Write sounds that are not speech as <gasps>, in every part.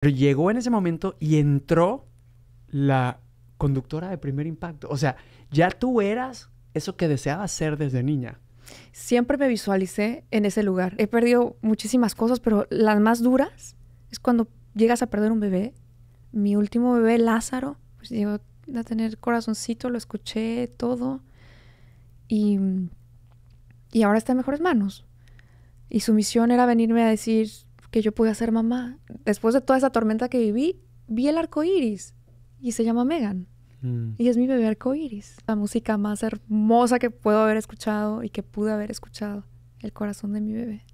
Pero llegó en ese momento y entró la conductora de primer impacto. O sea, ya tú eras eso que deseaba ser desde niña. Siempre me visualicé en ese lugar. He perdido muchísimas cosas, pero las más duras es cuando llegas a perder un bebé. Mi último bebé, Lázaro, pues llegó a tener corazoncito, lo escuché todo. Y, y ahora está en mejores manos. Y su misión era venirme a decir, que yo pude ser mamá. Después de toda esa tormenta que viví, vi el arco iris y se llama Megan. Mm. Y es mi bebé arco iris. La música más hermosa que puedo haber escuchado y que pude haber escuchado. El corazón de mi bebé.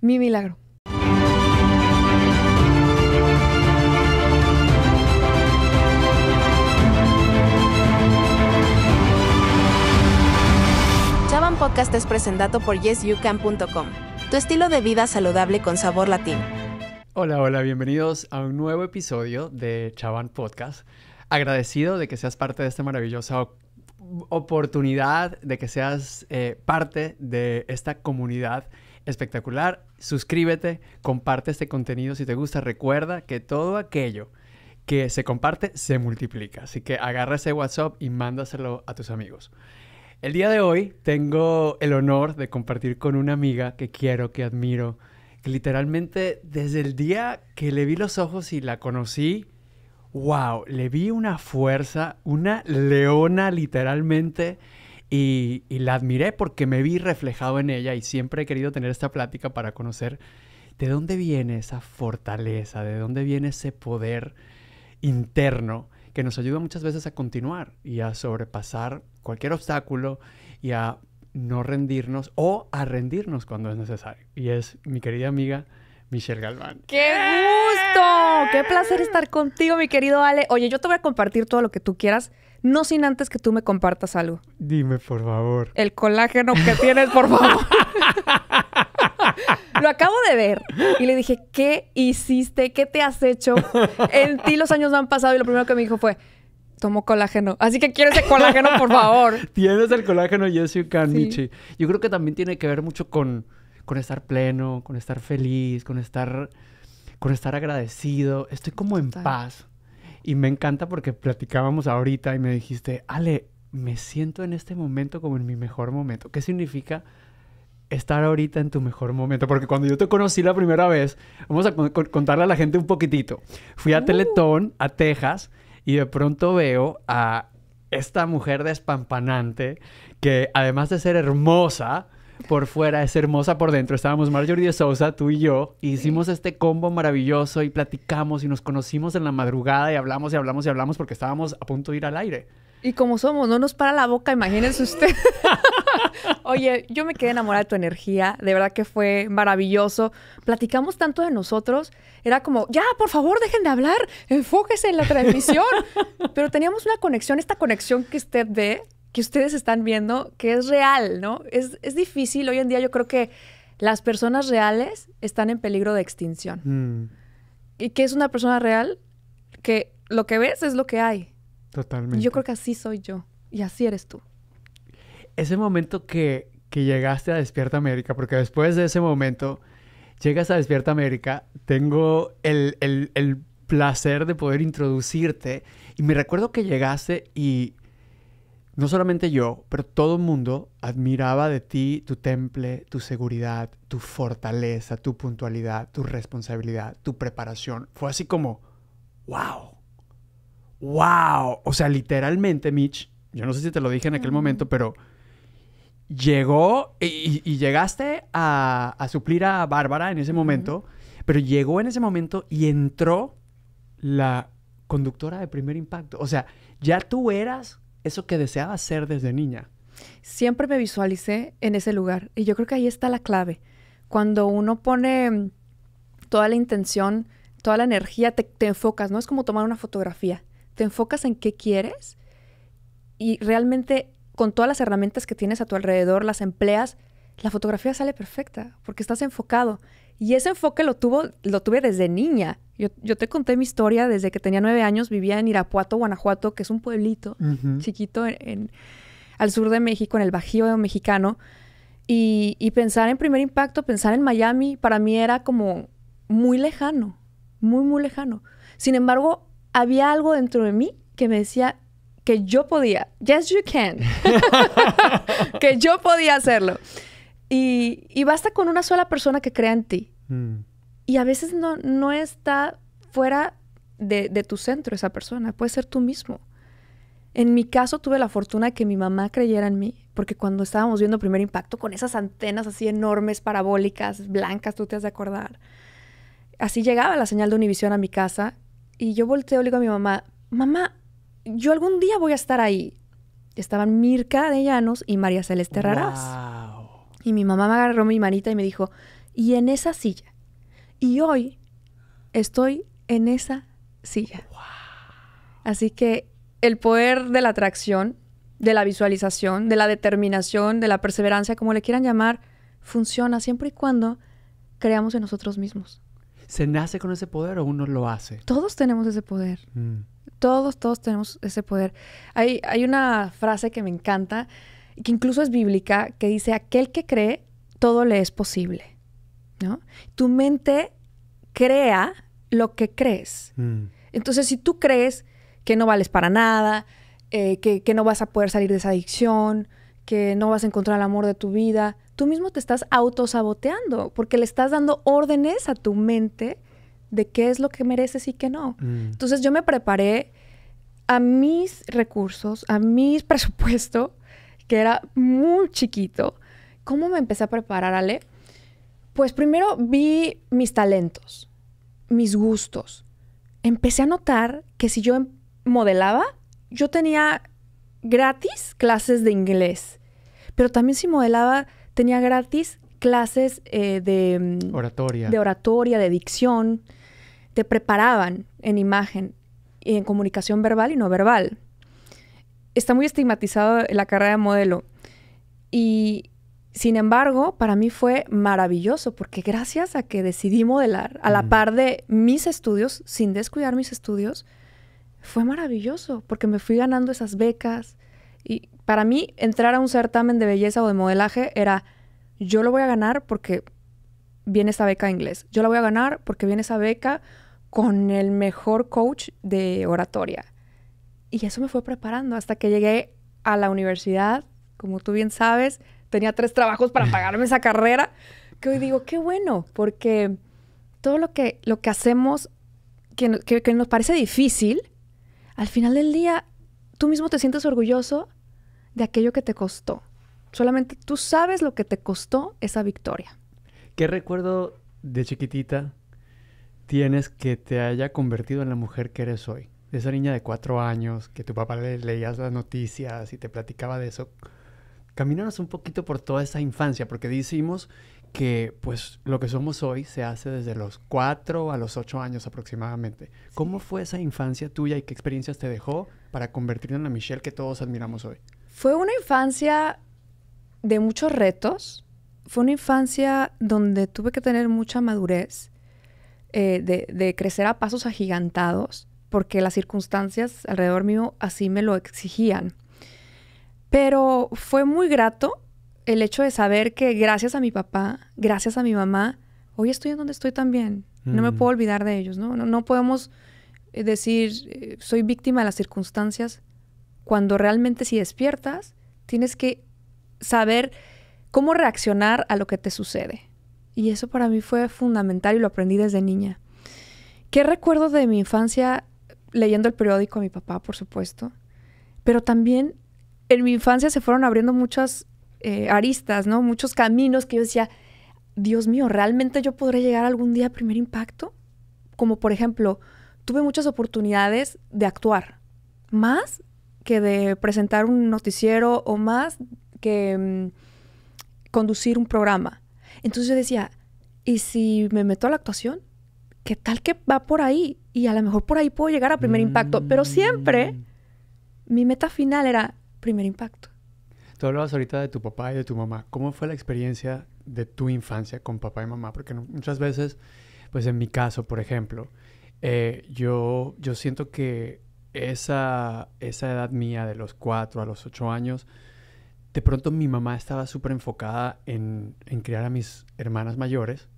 Mi milagro. Chaban Podcast es presentado por yesyoucan.com tu estilo de vida saludable con sabor latín. Hola, hola, bienvenidos a un nuevo episodio de Chaban Podcast. Agradecido de que seas parte de esta maravillosa oportunidad, de que seas eh, parte de esta comunidad espectacular. Suscríbete, comparte este contenido si te gusta. Recuerda que todo aquello que se comparte se multiplica. Así que agarra ese WhatsApp y mándaselo a tus amigos. El día de hoy tengo el honor de compartir con una amiga que quiero, que admiro, que literalmente desde el día que le vi los ojos y la conocí, wow, le vi una fuerza, una leona literalmente. y, la admiré porque me vi reflejado en ella y siempre he querido tener esta plática para conocer de dónde viene esa fortaleza, de dónde viene ese poder interno que nos ayuda muchas veces a continuar y a sobrepasar cualquier obstáculo y a no rendirnos o a rendirnos cuando es necesario. Y es mi querida amiga Michelle Galván. ¡Qué gusto! ¡Qué placer estar contigo, mi querido Ale! Oye, yo te voy a compartir todo lo que tú quieras, no sin antes que tú me compartas algo. Dime, por favor. El colágeno que tienes, por favor. <laughs> Lo acabo de ver. Y le dije, ¿qué hiciste? ¿Qué te has hecho? En ti los años no han pasado y lo primero que me dijo fue, tomo colágeno. Así que quiero ese colágeno, por favor. <laughs> Tienes el colágeno, yes you Yo creo que también tiene que ver mucho con, con estar pleno, con estar feliz, con estar, con estar agradecido. Estoy como en paz. Y me encanta porque platicábamos ahorita y me dijiste, Ale, me siento en este momento como en mi mejor momento. ¿Qué significa? estar ahorita en tu mejor momento. Porque cuando yo te conocí la primera vez, vamos a contarle a la gente un poquitito. Fui a uh. Teletón, a Texas, y de pronto veo a esta mujer despampanante que además de ser hermosa, por fuera, es hermosa por dentro. Estábamos Marjorie de Sousa, tú y yo, hicimos este combo maravilloso y platicamos y nos conocimos en la madrugada y hablamos y hablamos y hablamos porque estábamos a punto de ir al aire. Y como somos, no nos para la boca, imagínense usted. <laughs> Oye, yo me quedé enamorada de tu energía, de verdad que fue maravilloso. Platicamos tanto de nosotros, era como, ya, por favor, dejen de hablar, enfóquese en la transmisión. <laughs> Pero teníamos una conexión, esta conexión que usted ve, que ustedes están viendo, que es real, ¿no? Es, difícil, hoy en día yo creo que las personas reales están en peligro de extinción. Mm. ¿Y qué es una persona real? Que lo que ves es lo que hay Totalmente. Yo creo que así soy yo y así eres tú. Ese momento que, llegaste a Despierta América, porque después de ese momento llegas a Despierta América, tengo el, el placer de poder introducirte y me recuerdo que llegaste y no solamente yo, pero todo el mundo admiraba de ti tu temple, tu seguridad, tu fortaleza, tu puntualidad, tu responsabilidad, tu preparación. Fue así como, wow wow. O sea, literalmente, Mitch, yo no sé si te lo dije en aquel momento, pero llegó y, llegaste a, suplir a Bárbara en ese momento, pero llegó en ese momento y entró la conductora de primer impacto. O sea, ya tú eras eso que deseabas ser desde niña. Siempre me visualicé en ese lugar y yo creo que ahí está la clave. Cuando uno pone mm, toda la intención, toda la energía, te enfocas, ¿no? Es como tomar una fotografía te enfocas en qué quieres y realmente con todas las herramientas que tienes a tu alrededor, las empleas, la fotografía sale perfecta porque estás enfocado. Y ese enfoque lo, tuvo, lo tuve desde niña. Yo, te conté mi historia desde que tenía nueve años, vivía en Irapuato, Guanajuato, que es un pueblito chiquito al sur de México, en el Bajío mexicano. Y, y pensar en primer impacto, pensar en Miami, para mí era como muy lejano, muy, muy lejano. Sin embargo, había algo dentro de mí que me decía que yo podía, yes you can, <laughs> que yo podía hacerlo. Y, basta con una sola persona que crea en ti. Mm. Y a veces no, no está fuera de, tu centro esa persona, puede ser tú mismo. En mi caso tuve la fortuna de que mi mamá creyera en mí, porque cuando estábamos viendo Primer Impacto con esas antenas así enormes, parabólicas, blancas, tú te has de acordar. Así llegaba la señal de Univisión a mi casa y yo volteo y le digo a mi mamá, mamá, yo algún día voy a estar ahí. Estaban Mirka de Llanos y María Celeste Raraz. Y mi mamá me agarró mi manita y me dijo, y en esa silla. Y hoy estoy en esa silla. Así que el poder de la atracción, de la visualización, de la determinación, de la perseverancia, como le quieran llamar, funciona siempre y cuando creamos en nosotros mismos. ¿Se nace con ese poder o uno lo hace? Todos tenemos ese poder. Mm. Todos, todos tenemos ese poder. Hay, una frase que me encanta, que incluso es bíblica, que dice, aquel que cree, todo le es posible. Tu mente crea lo que crees. Mm. Entonces, si tú crees que no vales para nada, eh, que, que no vas a poder salir de esa adicción, que no vas a encontrar el amor de tu vida, tú mismo te estás autosaboteando porque le estás dando órdenes a tu mente de qué es lo que mereces y qué no. Mm. Entonces yo me preparé a mis recursos, a mi <laughs> presupuesto, que era muy chiquito. ¿Cómo me empecé a preparar, Ale? Pues primero vi mis talentos, mis gustos. Empecé a notar que si yo em, modelaba, yo tenía gratis clases de inglés, pero también si modelaba tenía gratis clases eh, de mm, oratoria. de oratoria, de dicción. Te preparaban en imagen y en comunicación verbal y no verbal. Está muy estigmatizado la carrera de modelo. Y sin embargo, para mí fue maravilloso porque gracias a que decidí modelar a la mm. par de mis estudios, sin descuidar mis estudios, fue maravilloso porque me fui ganando esas becas y para mí entrar a un certamen de belleza o de modelaje era, yo lo voy a ganar porque viene esa beca de inglés, yo la voy a ganar porque viene esa beca con el mejor coach de oratoria. Y eso me fue preparando hasta que llegué a la universidad, como tú bien sabes, tenía tres trabajos para <laughs> pagarme esa carrera, que hoy digo, qué bueno, porque todo lo que, lo que hacemos, que, que nos parece difícil, al final del día tú mismo te sientes orgulloso de aquello que te costó. Solamente tú sabes lo que te costó esa victoria. ¿Qué recuerdo de chiquitita tienes que te haya convertido en la mujer que eres hoy? Esa niña de cuatro años, que tu papá le leías las noticias y te platicaba de eso. Caminanos un poquito por toda esa infancia, porque decimos que pues lo que somos hoy se hace desde los cuatro a los ocho años aproximadamente. ¿Cómo fue esa infancia tuya y qué experiencias te dejó para convertirte en la Michelle que todos admiramos hoy? Fue una infancia de muchos retos. Fue una infancia donde tuve que tener mucha madurez, eh, de, crecer a pasos agigantados, porque las circunstancias alrededor mío así me lo exigían. Pero fue muy grato el hecho de saber que gracias a mi papá, gracias a mi mamá, hoy estoy en donde estoy también. No me mm. puedo olvidar de ellos, ¿no? No, podemos eh, decir, eh, soy víctima de las circunstancias cuando realmente si despiertas, tienes que saber cómo reaccionar a lo que te sucede. Y eso para mí fue fundamental y lo aprendí desde niña. ¿Qué recuerdo de mi infancia leyendo el periódico a mi papá, por supuesto? Pero también en mi infancia se fueron abriendo muchas eh, aristas, ¿no? Muchos caminos que yo decía, Dios mío, ¿realmente yo podré llegar algún día a primer impacto? Como por ejemplo, tuve muchas oportunidades de actuar, más que de presentar un noticiero o más que mm, conducir un programa. Entonces yo decía, ¿y si me meto a la actuación? ¿Qué tal que va por ahí? Y a lo mejor por ahí puedo llegar a primer impacto. Pero siempre mm. mi meta final era primer impacto. Tú hablabas ahorita de tu papá y de tu mamá. ¿Cómo fue la experiencia de tu infancia con papá y mamá? Porque muchas veces, pues en mi caso, por ejemplo, eh, yo, yo siento que esa, esa edad mía de los 4 a los 8 años, de pronto mi mamá estaba súper enfocada en, en criar a mis hermanas mayores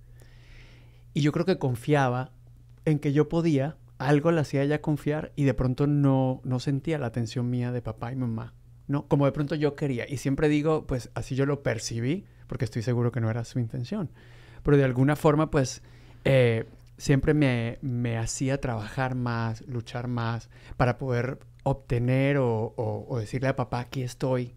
y yo creo que confiaba en que yo podía, algo la hacía ella confiar y de pronto no, no sentía la atención mía de papá y mamá, ¿no? Como de pronto yo quería y siempre digo, pues así yo lo percibí porque estoy seguro que no era su intención, pero de alguna forma pues... Eh, siempre me, me hacía trabajar más, luchar más, para poder obtener o, o, decirle a papá, aquí estoy,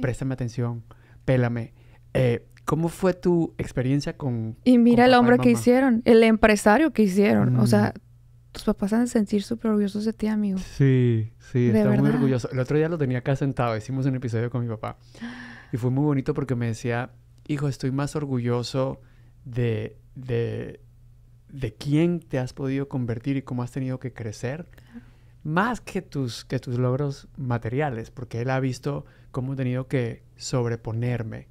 préstame atención, pélame. Eh, ¿Cómo fue tu experiencia con... Y mira el hombre que hicieron, el empresario que hicieron, o sea, mm. tus papás han de sentir súper orgullosos de ti, amigo. Sí, sí, ...está muy orgulloso. El otro día lo tenía acá sentado, hicimos un episodio con mi papá. Y fue muy bonito porque me decía, hijo, estoy más orgulloso de, de, de quién te has podido convertir y cómo has tenido que crecer, más que tus, que tus logros materiales, porque él ha visto cómo he tenido que sobreponerme,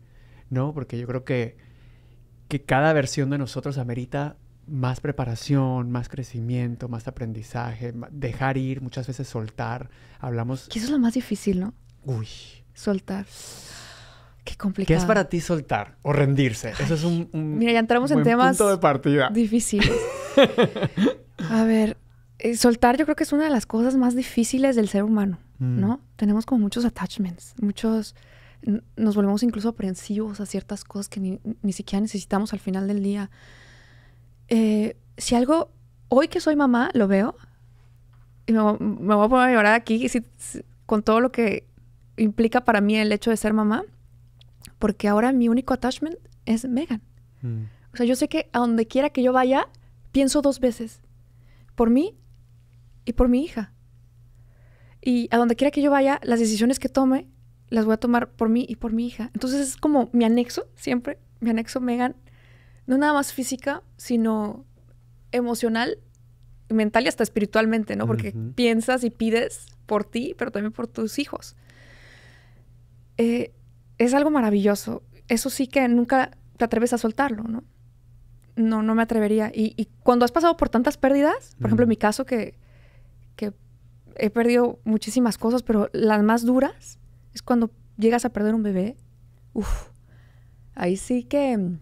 ¿no? Porque yo creo que, que cada versión de nosotros amerita más preparación, más crecimiento, más aprendizaje, dejar ir, muchas veces soltar. Hablamos... Que eso es lo más difícil, ¿no? Uy. Soltar. Qué complicado. ¿Qué es para ti soltar o rendirse? Eso es un, un Mira, ya entramos en temas de difíciles. <laughs> A ver, eh, soltar yo creo que es una de las cosas más difíciles del ser humano, mm. ¿no? Tenemos como muchos attachments, muchos nos volvemos incluso aprensivos a ciertas cosas que ni, ni siquiera necesitamos al final del día. Eh, si algo, hoy que soy mamá, lo veo, y me, voy a poner a llorar aquí con todo lo que implica para mí el hecho de ser mamá, porque ahora mi único attachment es Megan. Mm. O sea, yo sé que a donde quiera que yo vaya, pienso dos veces. Por mí y por mi hija. Y a donde quiera que yo vaya, las decisiones que tome, las voy a tomar por mí y por mi hija. Entonces es como mi anexo, siempre, mi anexo Megan. No nada más física, sino emocional, mental y hasta espiritualmente, ¿no? Porque piensas y pides por ti, pero también por tus hijos. Eh, es algo maravilloso. Eso sí que nunca te atreves a soltarlo, ¿no? No, no me atrevería. Y, cuando has pasado por tantas pérdidas, por ejemplo, en mi caso que, que he perdido muchísimas cosas, pero las más duras es cuando llegas a perder un bebé. Uf, ahí sí que mm,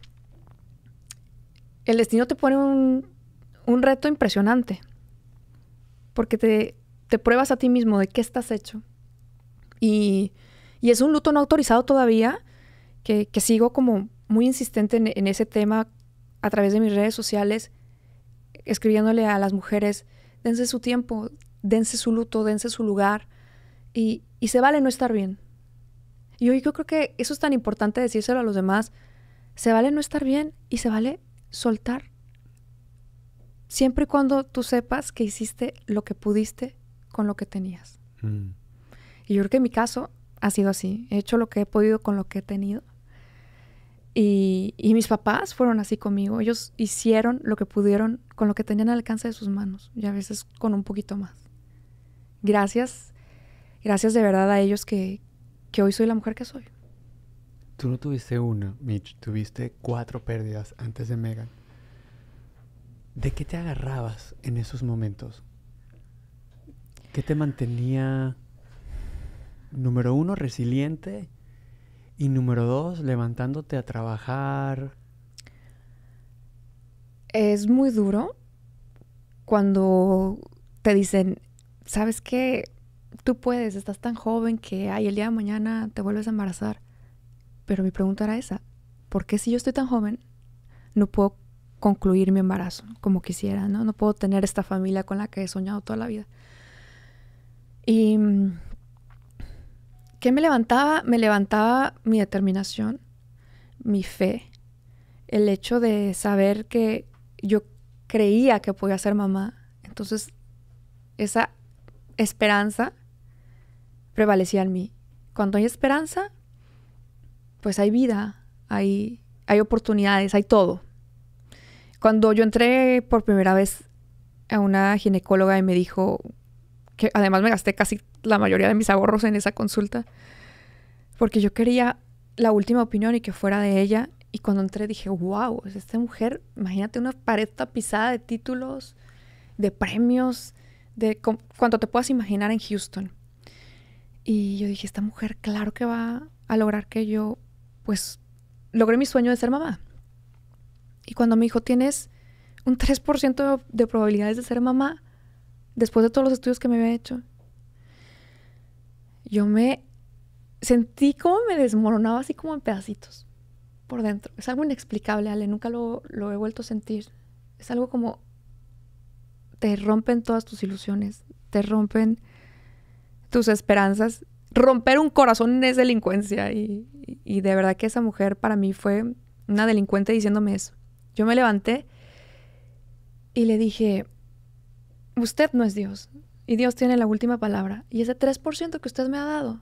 el destino te pone un, un reto impresionante, porque te, te pruebas a ti mismo de qué estás hecho. Y y es un luto no autorizado todavía, que, sigo como muy insistente en, ese tema a través de mis redes sociales, escribiéndole a las mujeres, dense su tiempo, dense su luto, dense su lugar, y, y se vale no estar bien. Y hoy yo creo que eso es tan importante decírselo a los demás, se vale no estar bien y se vale soltar siempre y cuando tú sepas que hiciste lo que pudiste con lo que tenías. Mm. Y yo creo que en mi caso, ha sido así. He hecho lo que he podido con lo que he tenido. Y, mis papás fueron así conmigo. Ellos hicieron lo que pudieron con lo que tenían al alcance de sus manos y a veces con un poquito más. Gracias, gracias de verdad a ellos que, que hoy soy la mujer que soy. Tú no tuviste una, Mitch, tuviste cuatro pérdidas antes de Megan. ¿De qué te agarrabas en esos momentos? ¿Qué te mantenía número uno, resiliente. Y número dos, levantándote a trabajar. Es muy duro cuando te dicen, ¿sabes qué? Tú puedes, estás tan joven que, ay, el día de mañana te vuelves a embarazar. Pero mi pregunta era esa, ¿por qué si yo estoy tan joven no puedo concluir mi embarazo como quisiera, ¿no? No puedo tener esta familia con la que he soñado toda la vida. Y mm, ¿Qué me levantaba? Me levantaba mi determinación, mi fe, el hecho de saber que yo creía que podía ser mamá. Entonces, esa esperanza prevalecía en mí. Cuando hay esperanza, pues hay vida, hay, hay oportunidades, hay todo. Cuando yo entré por primera vez a una ginecóloga y me dijo, que además me gasté casi la mayoría de mis ahorros en esa consulta, porque yo quería la última opinión y que fuera de ella. Y cuando entré dije, wow, esta mujer, imagínate una pared tapizada de títulos, de premios, de cuanto te puedas imaginar en Houston. Y yo dije, esta mujer claro que va a lograr que yo, pues, logre mi sueño de ser mamá. Y cuando me dijo tienes un 3% de probabilidades de ser mamá, después de todos los estudios que me había hecho, yo me sentí como me desmoronaba así como en pedacitos por dentro. Es algo inexplicable, Ale, nunca lo, lo he vuelto a sentir. Es algo como te rompen todas tus ilusiones, te rompen tus esperanzas. Romper un corazón es delincuencia y, y de verdad que esa mujer para mí fue una delincuente diciéndome eso. Yo me levanté y le dije, usted no es Dios y Dios tiene la última palabra. Y ese 3% que usted me ha dado,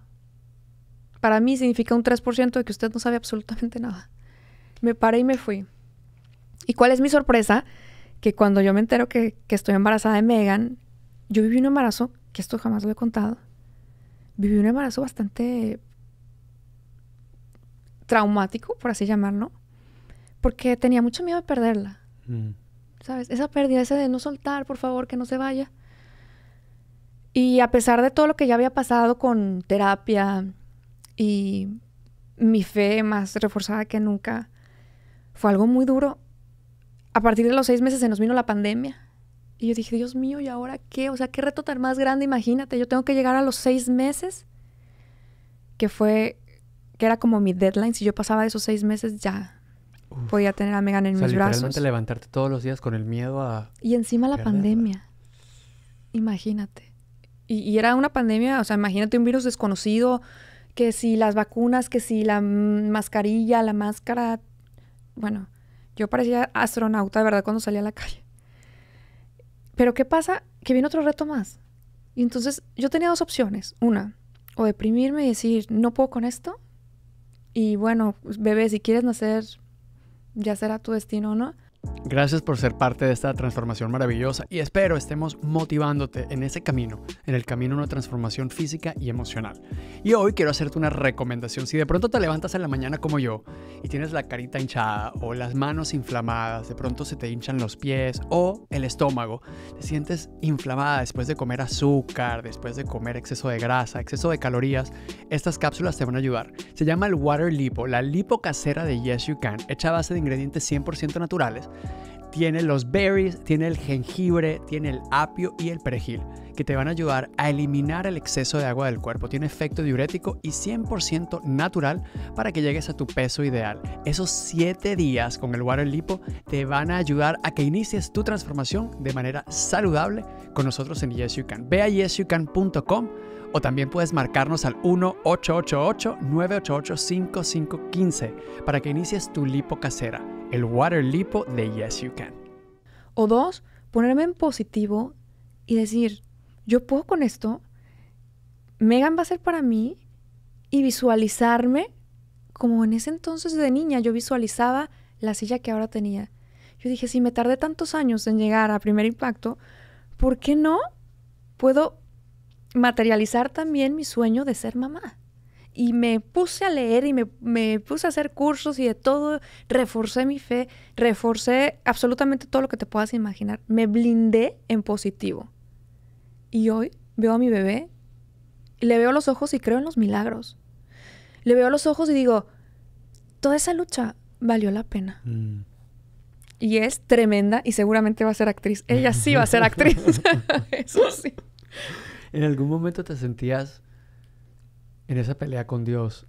para mí significa un 3% de que usted no sabe absolutamente nada. Me paré y me fui. ¿Y cuál es mi sorpresa? Que cuando yo me entero que, estoy embarazada de Megan, yo viví un embarazo, que esto jamás lo he contado, viví un embarazo bastante traumático, por así llamarlo, porque tenía mucho miedo de perderla. Mm. ¿sabes? Esa pérdida, esa de no soltar, por favor, que no se vaya. Y a pesar de todo lo que ya había pasado con terapia y mi fe más reforzada que nunca, fue algo muy duro. A partir de los seis meses se nos vino la pandemia. Y yo dije, Dios mío, ¿y ahora qué? O sea, qué reto tan más grande, imagínate. Yo tengo que llegar a los seis meses, que fue, que era como mi deadline. Si yo pasaba de esos seis meses, ya podía tener a Megan en o sea, mis literalmente levantarte todos los días con el miedo a... Y encima la pandemia. Imagínate. Y, era una pandemia, o sea, imagínate un virus desconocido, que si las vacunas, que si la mascarilla, la máscara... Bueno, yo parecía astronauta, de verdad, cuando salía a la calle. Pero ¿qué pasa? Que viene otro reto más. Y entonces yo tenía dos opciones. Una, o deprimirme y decir, no puedo con esto. Y bueno, bebé, si quieres nacer ya será tu destino o no, Gracias por ser parte de esta transformación maravillosa y espero estemos motivándote en ese camino, en el camino de una transformación física y emocional. Y hoy quiero hacerte una recomendación. Si de pronto te levantas en la mañana como yo y tienes la carita hinchada o las manos inflamadas, de pronto se te hinchan los pies o el estómago, te sientes inflamada después de comer azúcar, después de comer exceso de grasa, exceso de calorías, estas cápsulas te van a ayudar. Se llama el Water Lipo, la lipo casera de Yes You Can, hecha a base de ingredientes 100% naturales tiene los berries, tiene el jengibre, tiene el apio y el perejil, que te van a ayudar a eliminar el exceso de agua del cuerpo. Tiene efecto diurético y 100% natural para que llegues a tu peso ideal. Esos 7 días con el Water Lipo te van a ayudar a que inicies tu transformación de manera saludable con nosotros en Yes Ve a yesyoucan.com o también puedes marcarnos al 1-888-988-5515 para que inicies tu lipo casera, el Water Lipo de Yes You Can. O dos, ponerme en positivo y decir, yo puedo con esto, Megan va a ser para mí y visualizarme como en ese entonces de niña yo visualizaba la silla que ahora tenía. Yo dije, si me tardé tantos años en llegar a primer impacto, ¿por qué no puedo materializar también mi sueño de ser mamá. Y me puse a leer y me, puse a hacer cursos y de todo, reforcé mi fe, reforcé absolutamente todo lo que te puedas imaginar. Me blindé en positivo. Y hoy veo a mi bebé, le veo los ojos y creo en los milagros. Le veo los ojos y digo, toda esa lucha valió la pena. Mm. Y es tremenda y seguramente va a ser actriz. Ella sí va a ser actriz. <laughs> <laughs> Eso sí. <laughs> ¿En algún momento te sentías en esa pelea con Dios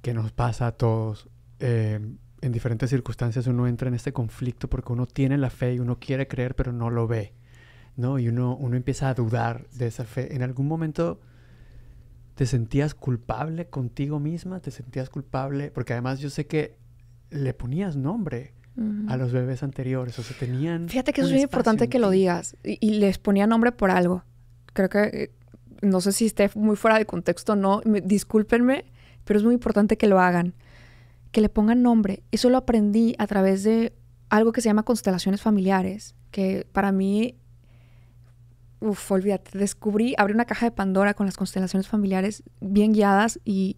que nos pasa a todos? Eh, en diferentes circunstancias uno entra en este conflicto porque uno tiene la fe y uno quiere creer pero no lo ve, ¿no? Y uno, uno empieza a dudar de esa fe. ¿En algún momento te sentías culpable contigo misma? ¿Te sentías culpable? Porque además yo sé que le ponías nombre a los bebés anteriores, o sea, tenían... Fíjate que es muy importante que lo digas y, y les ponía nombre por algo. Creo que eh, no sé si esté muy fuera de contexto o no, discúlpenme, pero es muy importante que lo hagan, que le pongan nombre. Eso lo aprendí a través de algo que se llama constelaciones familiares, que para mí, uff, olvídate, descubrí, abrí una caja de Pandora con las constelaciones familiares bien guiadas y,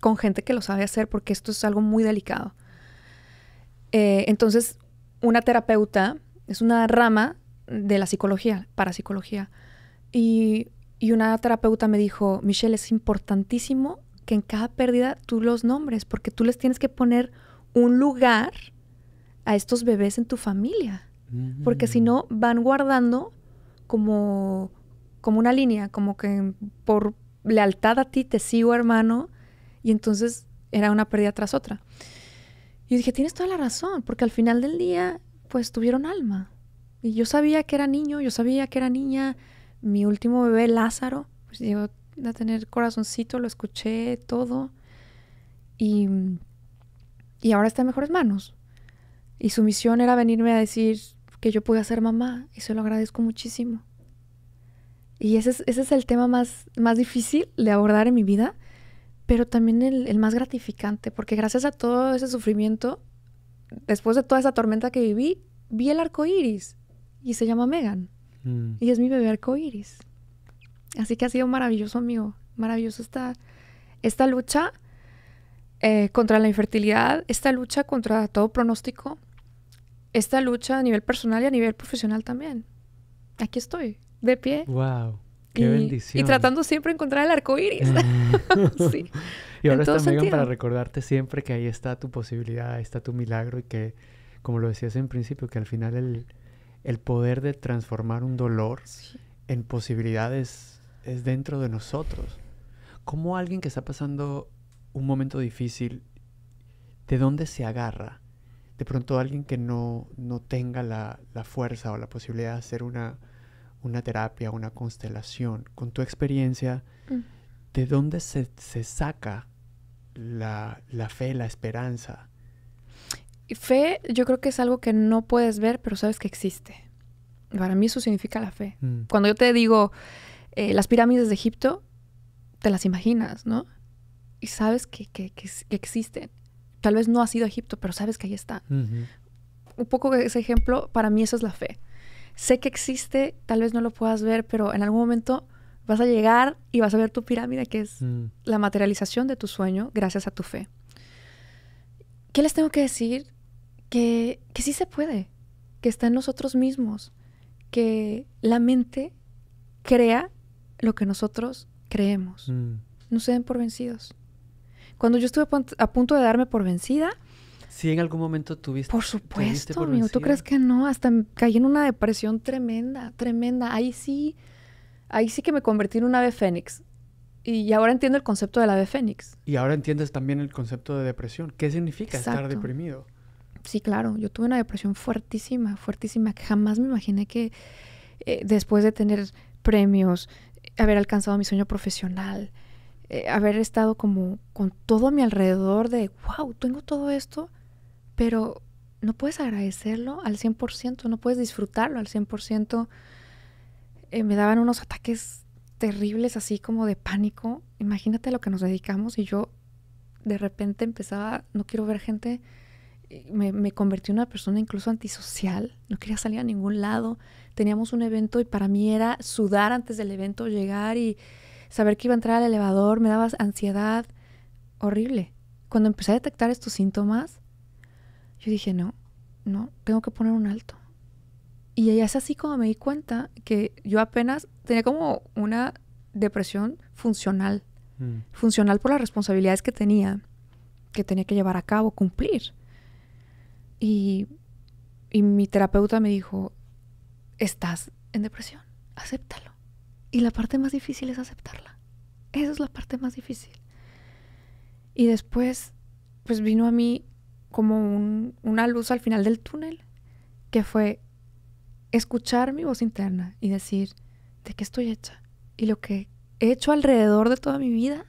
con gente que lo sabe hacer, porque esto es algo muy delicado. Eh, entonces, una terapeuta es una rama de la psicología, parapsicología. Y y una terapeuta me dijo, Michelle, es importantísimo que en cada pérdida tú los nombres, porque tú les tienes que poner un lugar a estos bebés en tu familia, porque si no van guardando como, como una línea, como que por lealtad a ti te sigo hermano, y entonces era una pérdida tras otra. Y dije, tienes toda la razón, porque al final del día, pues tuvieron alma. Y yo sabía que era niño, yo sabía que era niña, mi último bebé, Lázaro, pues llegó a tener corazoncito, lo escuché todo. Y, ahora está en mejores manos. Y su misión era venirme a decir que yo pude ser mamá y se lo agradezco muchísimo. Y ese es, el tema más, más difícil de abordar en mi vida, pero también el, el más gratificante, porque gracias a todo ese sufrimiento, después de toda esa tormenta que viví, vi el arco iris y se llama Megan. Mm. Y es mi bebé arcoíris. Así que ha sido maravilloso, amigo. Maravilloso esta, esta lucha eh, contra la infertilidad, esta lucha contra todo pronóstico, esta lucha a nivel personal y a nivel profesional también. Aquí estoy, de pie. ¡Wow! ¡Qué y, bendición! Y tratando siempre de encontrar el arco mm. <laughs> Y ahora está, Megan, para recordarte siempre que ahí está tu posibilidad, ahí está tu milagro y que, como lo decías en principio, que al final el el poder de transformar un dolor en posibilidades es dentro de nosotros. Como alguien que está pasando un momento difícil, de dónde se agarra? De pronto alguien que no, tenga la, fuerza o la posibilidad de hacer una, terapia, una constelación, con tu experiencia, mm. ¿de dónde se, se saca la, la fe, la esperanza? fe yo creo que es algo que no puedes ver, pero sabes que existe. Para mí eso significa la fe. Mm. Cuando yo te digo eh, las pirámides de Egipto, te las imaginas, ¿no? Y sabes que, existen. Tal vez no has sido Egipto, pero sabes que ahí está. Un poco ese ejemplo, para mí eso es la fe. Sé que existe, tal vez no lo puedas ver, pero en algún momento vas a llegar y vas a ver tu pirámide, que es mm. la materialización de tu sueño gracias a tu fe. ¿Qué les tengo que decir? Que, sí se puede, que está en nosotros mismos, que la mente crea lo que nosotros creemos. Mm. No se den por vencidos. Cuando yo estuve a punto de darme por vencida, Sí, en algún momento tuviste. Por supuesto, por amigo. ¿Tú crees que no? Hasta caí en una depresión tremenda, tremenda. Ahí sí, ahí sí que me convertí en una ave fénix. Y ahora entiendo el concepto de la de fénix. Y ahora entiendes también el concepto de depresión. ¿Qué significa estar deprimido? Sí, claro. Yo tuve una depresión fuertísima, fuertísima, que jamás me imaginé que eh, después de tener premios, haber alcanzado mi sueño profesional, eh, haber estado como con todo mi alrededor de, wow, tengo todo esto, pero no puedes agradecerlo al 100%, no puedes disfrutarlo al 100%. Eh, me daban unos ataques terribles así como de pánico. Imagínate lo que nos dedicamos y yo de repente empezaba, no quiero ver gente, me, me, convertí en una persona incluso antisocial, no quería salir a ningún lado, teníamos un evento y para mí era sudar antes del evento, llegar y saber que iba a entrar al elevador, me daba ansiedad horrible. Cuando empecé a detectar estos síntomas, yo dije, no, no, tengo que poner un alto. Y ya es así como me di cuenta que yo apenas tenía como una depresión funcional, mm. funcional por las responsabilidades que tenía, que tenía que llevar a cabo, cumplir. Y, y mi terapeuta me dijo, estás en depresión, acéptalo. Y la parte más difícil es aceptarla. Esa es la parte más difícil. Y después, pues vino a mí como un, una luz al final del túnel, que fue escuchar mi voz interna y decir, de qué estoy hecha y lo que he hecho alrededor de toda mi vida,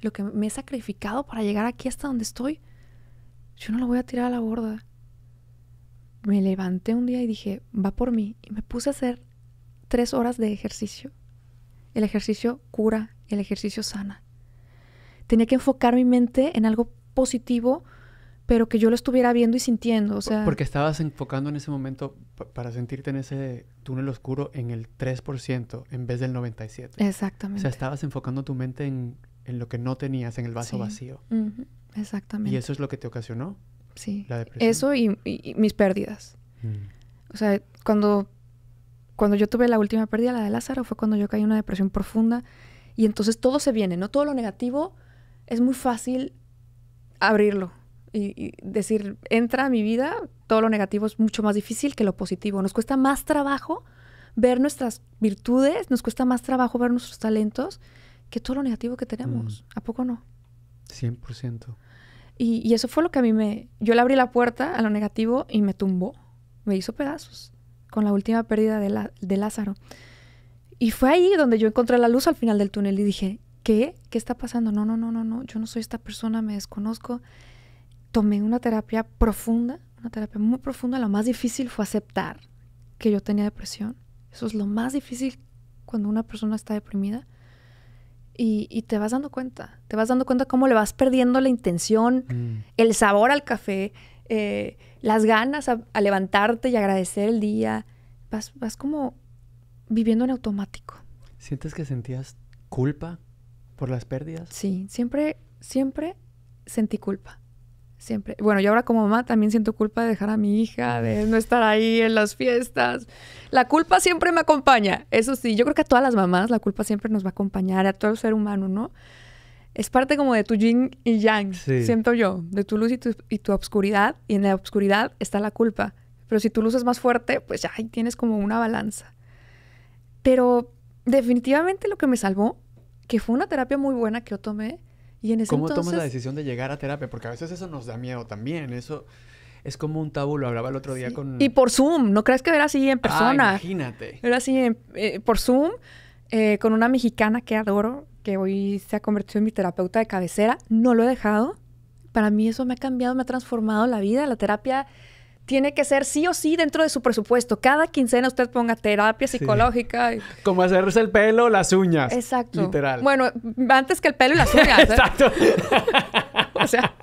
lo que me he sacrificado para llegar aquí hasta donde estoy, yo no lo voy a tirar a la borda. Me levanté un día y dije, va por mí, y me puse a hacer tres horas de ejercicio. El ejercicio cura, el ejercicio sana. Tenía que enfocar mi mente en algo positivo pero que yo lo estuviera viendo y sintiendo, o sea... Porque estabas enfocando en ese momento para sentirte en ese túnel oscuro en el 3% en vez del 97%. Exactamente. O sea, estabas enfocando tu mente en, lo que no tenías, en el vaso vacío. Exactamente. Y eso es lo que te ocasionó. Sí. La depresión. Eso y, mis pérdidas. Mm. O sea, cuando, cuando yo tuve la última pérdida, la de Lázaro, fue cuando yo caí en una depresión profunda. Y entonces todo se viene, ¿no? Todo lo negativo es muy fácil abrirlo y, decir, entra a mi vida, todo lo negativo es mucho más difícil que lo positivo. Nos cuesta más trabajo ver nuestras virtudes, nos cuesta más trabajo ver nuestros talentos que todo lo negativo que tenemos. Mm. ¿A poco no? 100%. Y, y, eso fue lo que a mí me... Yo le abrí la puerta a lo negativo y me tumbó, me hizo pedazos con la última pérdida de, de Lázaro. Y fue ahí donde yo encontré la luz al final del túnel y dije, ¿qué? ¿Qué está pasando? No, no, no, no, no, yo no soy esta persona, me desconozco tomé una terapia profunda, una terapia muy profunda. Lo más difícil fue aceptar que yo tenía depresión. Eso es lo más difícil cuando una persona está deprimida. Y, te vas dando cuenta, te vas dando cuenta cómo le vas perdiendo la intención, mm. el sabor al café, eh, las ganas a, levantarte y agradecer el día. Vas, vas como viviendo en automático. ¿Sientes que sentías culpa por las pérdidas? Sí, siempre, siempre sentí culpa. Siempre. Bueno, yo ahora como mamá también siento culpa de dejar a mi hija, de no estar ahí en las fiestas. La culpa siempre me acompaña. Eso sí, yo creo que a todas las mamás la culpa siempre nos va a acompañar, a todo el ser humano, ¿no? Es parte como de tu yin y yang, siento yo, de tu luz y tu, y tu obscuridad. Y en la obscuridad está la culpa. Pero si tu luz es más fuerte, pues ya ahí tienes como una balanza. Pero definitivamente lo que me salvó, que fue una terapia muy buena que yo tomé, ¿Cómo tomas la decisión de llegar a terapia? Porque a veces eso nos da miedo también. Eso es como un tabú, lo hablaba el otro día con... Y por Zoom, ¿no crees que era así en ah, persona? imagínate. Era así eh, por Zoom, eh, con una mexicana que adoro, que hoy se ha convertido en mi terapeuta de cabecera. No lo he dejado. Para mí eso me ha cambiado, me ha transformado la vida. La terapia tiene que ser sí o sí dentro de su presupuesto. Cada quincena usted ponga terapia psicológica. Y... Como hacerse el pelo, las uñas. Exacto. Literal. Bueno, antes que el pelo y las uñas. ¿eh? Exacto. <laughs> o sea.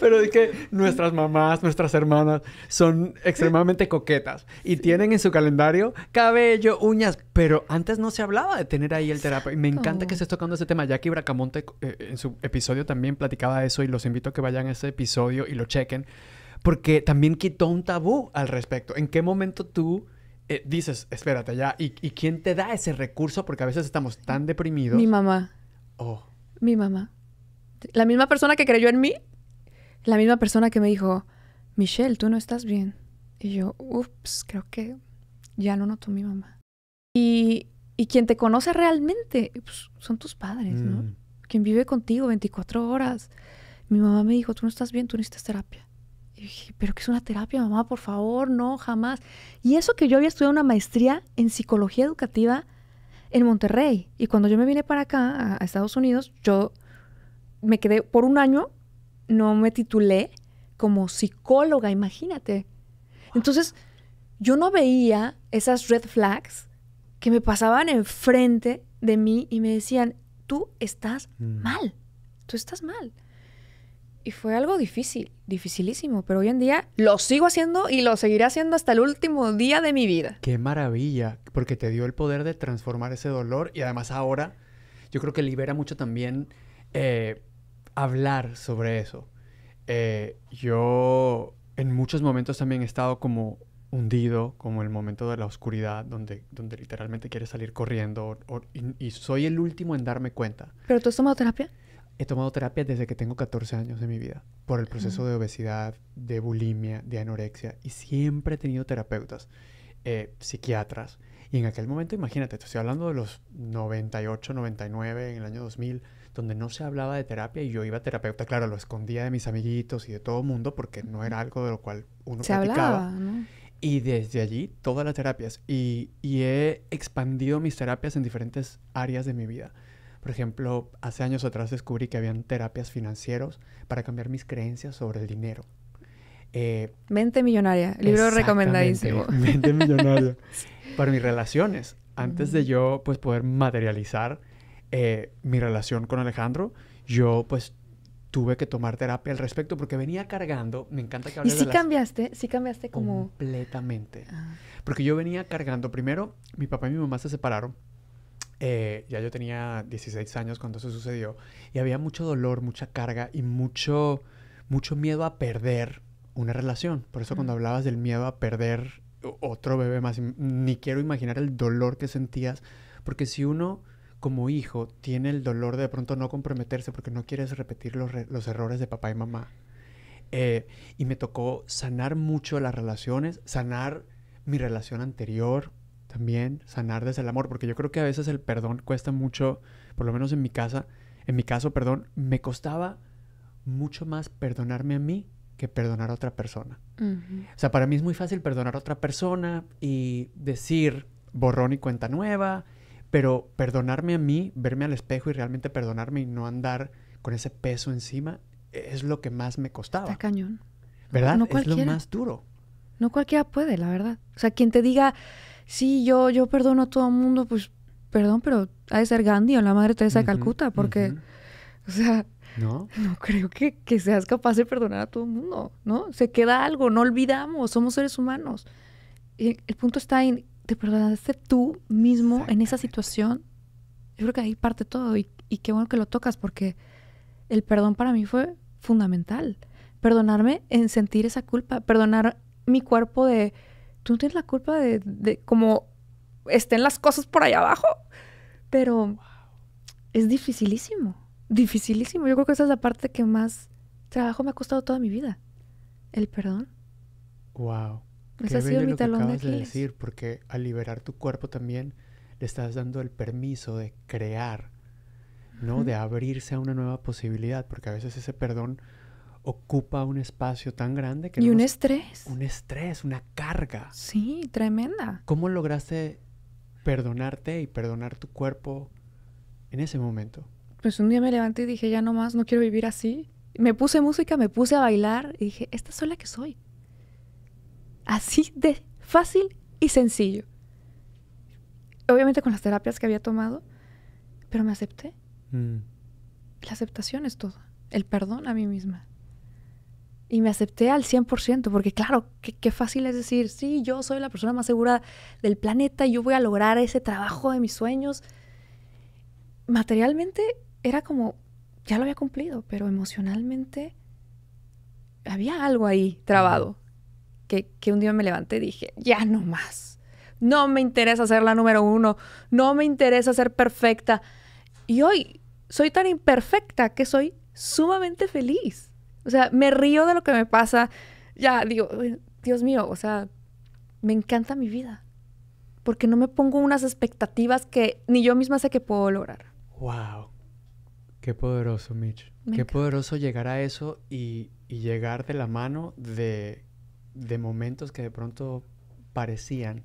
Pero es que nuestras mamás, nuestras hermanas son extremadamente coquetas y tienen en su calendario cabello, uñas, pero antes no se hablaba de tener ahí el terapia. Y me encanta que estés tocando ese tema. Jackie Bracamonte eh, en su episodio también platicaba eso y los invito a que vayan a ese episodio y lo chequen porque también quitó un tabú al respecto. ¿En qué momento tú eh, dices, espérate ya, ¿y, quién te da ese recurso? Porque a veces estamos tan deprimidos. Mi mamá. Oh. Mi mamá. La misma persona que creyó en mí, la misma persona que me dijo, Michelle, tú no estás bien. Y yo, ups, creo que ya no notó mi mamá. Y, y quien te conoce realmente pues, son tus padres, ¿no? Mm. Quien vive contigo 24 horas. Mi mamá me dijo, tú no estás bien, tú necesitas terapia pero que es una terapia, mamá, por favor, no, jamás. Y eso que yo había estudiado una maestría en psicología educativa en Monterrey. Y cuando yo me vine para acá, a, Estados Unidos, yo me quedé por un año, no me titulé como psicóloga, imagínate. Entonces, yo no veía esas red flags que me pasaban enfrente de mí y me decían, tú estás mm. mal, tú estás mal. Y fue algo difícil, dificilísimo, pero hoy en día lo sigo haciendo y lo seguiré haciendo hasta el último día de mi vida. Qué maravilla, porque te dio el poder de transformar ese dolor y además ahora yo creo que libera mucho también eh, hablar sobre eso. Eh, yo en muchos momentos también he estado como hundido, como el momento de la oscuridad, donde, donde literalmente quieres salir corriendo y, soy el último en darme cuenta. ¿Pero tú has tomado terapia? He tomado terapia desde que tengo 14 años de mi vida, por el proceso de obesidad, de bulimia, de anorexia, y siempre he tenido terapeutas, eh, psiquiatras. Y en aquel momento, imagínate, estoy hablando de los 98, 99, en el año 2000, donde no se hablaba de terapia y yo iba a terapeuta, claro, lo escondía de mis amiguitos y de todo el mundo porque no era algo de lo cual uno se Hablaba, ¿no? Y desde allí, todas las terapias. Y, y he expandido mis terapias en diferentes áreas de mi vida. Por ejemplo, hace años atrás descubrí que habían terapias financieros para cambiar mis creencias sobre el dinero. Eh, mente Millonaria, libro recomendadísimo. <laughs> Mente Millonaria. <laughs> para mis relaciones. Antes de mm. yo pues poder materializar eh, mi relación con Alejandro, yo pues tuve que tomar terapia al respecto porque venía cargando, me encanta que hables de si ¿Y sí cambiaste? ¿Sí cambiaste como...? Completamente. Ah. Porque yo venía cargando, primero, mi papá y mi mamá se separaron eh, ya yo tenía 16 años cuando eso sucedió, y había mucho dolor, mucha carga y mucho, mucho miedo a perder una relación. Por eso cuando hablabas del miedo a perder otro bebé más, ni quiero imaginar el dolor que sentías, porque si uno como hijo tiene el dolor de, de pronto no comprometerse porque no quieres repetir los, errores de papá y mamá. Eh, y me tocó sanar mucho las relaciones, sanar mi relación anterior, también sanar desde el amor, porque yo creo que a veces el perdón cuesta mucho, por lo menos en mi casa, en mi caso, perdón, me costaba mucho más perdonarme a mí que perdonar a otra persona. O sea, para mí es muy fácil perdonar a otra persona y decir borrón y cuenta nueva, pero perdonarme a mí, verme al espejo y realmente perdonarme y no andar con ese peso encima es lo que más me costaba. Está cañón. ¿Verdad? No, es lo más duro. No cualquiera puede, la verdad. O sea, quien te diga, sí, yo, yo perdono a todo el mundo, pues perdón, pero ha de ser Gandhi o la Madre Teresa de Calcuta, porque, o sea, no, no creo que, que, seas capaz de perdonar a todo el mundo, ¿no? Se queda algo, no olvidamos, somos seres humanos. el punto está en, ¿te perdonaste tú mismo en esa situación? Yo creo que ahí parte todo y, y qué bueno que lo tocas porque el perdón para mí fue fundamental. Perdonarme en sentir esa culpa, perdonar mi cuerpo de tú tienes la culpa de, de cómo estén las cosas por allá abajo, pero es dificilísimo, dificilísimo. Yo creo que esa es la parte que más trabajo me ha costado toda mi vida, el perdón. Wow. Ese ha sido mi talón de decir, porque al liberar tu cuerpo también le estás dando el permiso de crear, ¿no? De abrirse a una nueva posibilidad, porque a veces ese perdón ocupa un espacio tan grande que... Y un estrés. Un estrés, una carga. Sí, tremenda. ¿Cómo lograste perdonarte y perdonar tu cuerpo en ese momento? Pues un día me levanté y dije, ya no más, no quiero vivir así. Me puse música, me puse a bailar y dije, esta sola que soy. Así de fácil y sencillo. Obviamente con las terapias que había tomado, pero me acepté. Mm. La aceptación es todo. El perdón a mí misma. Y me acepté al 100%, porque claro, qué, fácil es decir, sí, yo soy la persona más segura del planeta, yo voy a lograr ese trabajo de mis sueños. Materialmente era como, ya lo había cumplido, pero emocionalmente había algo ahí trabado, que, que un día me levanté y dije, ya no más, no me interesa ser la número uno, no me interesa ser perfecta. Y hoy soy tan imperfecta que soy sumamente feliz o sea, me río de lo que me pasa. Ya, digo, Dios mío, o sea, me encanta mi vida. Porque no me pongo unas expectativas que ni yo misma sé que puedo lograr. ¡Wow! Qué poderoso, Mitch. Qué poderoso llegar a eso y, llegar de la mano de, momentos que de pronto parecían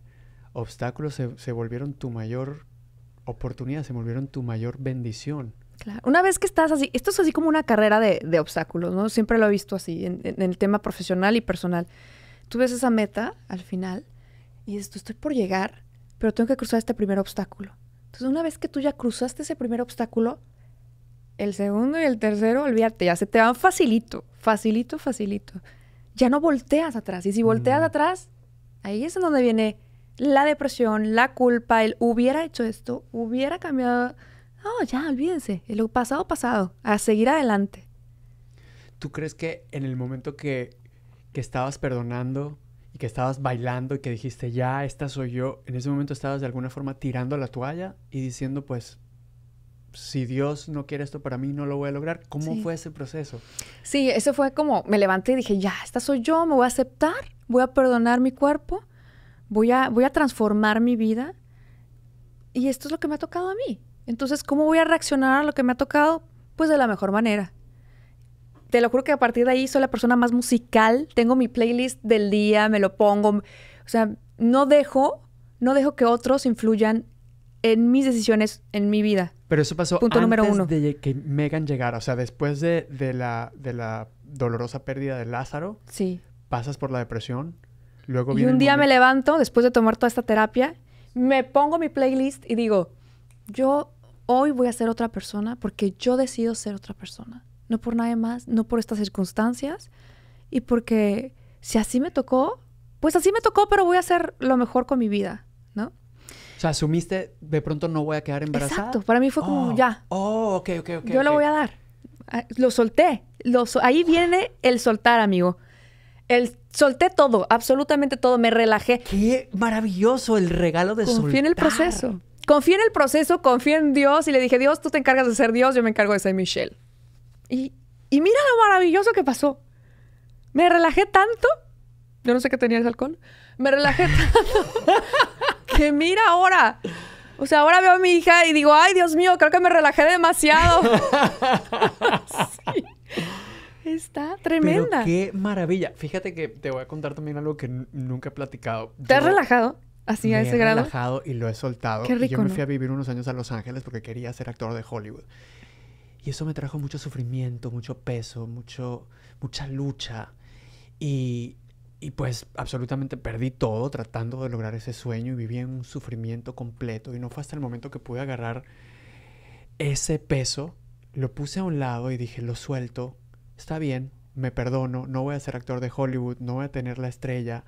obstáculos, se, se volvieron tu mayor oportunidad, se volvieron tu mayor bendición. Una vez que estás así, esto es así como una carrera de, obstáculos, ¿no? Siempre lo he visto así, en, el tema profesional y personal. Tú ves esa meta al final y dices, estoy por llegar, pero tengo que cruzar este primer obstáculo. Entonces, una vez que tú ya cruzaste ese primer obstáculo, el segundo y el tercero, olvídate, ya se te van facilito, facilito, facilito. Ya no volteas atrás. Y si volteas atrás, ahí es en donde viene la depresión, la culpa, el hubiera hecho esto, hubiera cambiado Oh, ya, olvídense. Lo pasado, pasado. A seguir adelante. ¿Tú crees que en el momento que, que estabas perdonando y que estabas bailando y que dijiste, ya, esta soy yo, en ese momento estabas de alguna forma tirando la toalla y diciendo, pues, si Dios no quiere esto para mí, no lo voy a lograr. ¿Cómo fue ese proceso? Sí, eso fue como, me levanté y dije, ya, esta soy yo, me voy a aceptar, voy a perdonar mi cuerpo, voy a, voy a transformar mi vida. Y esto es lo que me ha tocado a mí. Entonces, ¿cómo voy a reaccionar a lo que me ha tocado? Pues de la mejor manera. Te lo juro que a partir de ahí soy la persona más musical. Tengo mi playlist del día, me lo pongo. O sea, no dejo, no dejo que otros influyan en mis decisiones, en mi vida. Pero eso pasó Punto antes número uno. de que Megan llegara. O sea, después de, la, dolorosa pérdida de Lázaro. Sí. Pasas por la depresión. Luego y un día me levanto, después de tomar toda esta terapia, me pongo mi playlist y digo, yo hoy voy a ser otra persona porque yo decido ser otra persona, no por nadie más, no por estas circunstancias y porque si así me tocó, pues así me tocó, pero voy a hacer lo mejor con mi vida, ¿no? O sea, asumiste, de pronto no voy a quedar embarazada. Exacto, para mí fue como oh. ya. Oh, ok, ok, ok. Yo lo voy a dar. Ah, lo solté. Ahí viene el soltar, amigo. El solté todo, absolutamente todo, me relajé. Qué maravilloso el regalo de Confía en el proceso. Confié en el proceso, confié en Dios y le dije, Dios, tú te encargas de ser Dios, yo me encargo de ser Michelle. Y, mira lo maravilloso que pasó. Me relajé tanto, yo no sé qué tenía el halcón. me relajé <laughs> tanto que mira ahora. O sea, ahora veo a mi hija y digo, ay, Dios mío, creo que me relajé demasiado. <laughs> Está tremenda. qué maravilla. Fíjate que te voy a contar también algo que nunca he platicado. ¿Te has relajado? Así a ese he bajado y lo he soltado. y yo me fui a vivir unos años a Los Ángeles porque quería ser actor de Hollywood. Y eso me trajo mucho sufrimiento, mucho peso, mucho, mucha lucha. Y, y pues absolutamente perdí todo tratando de lograr ese sueño y viví en un sufrimiento completo. Y no fue hasta el momento que pude agarrar ese peso, lo puse a un lado y dije, lo suelto, está bien, me perdono, no voy a ser actor de Hollywood, no voy a tener la estrella,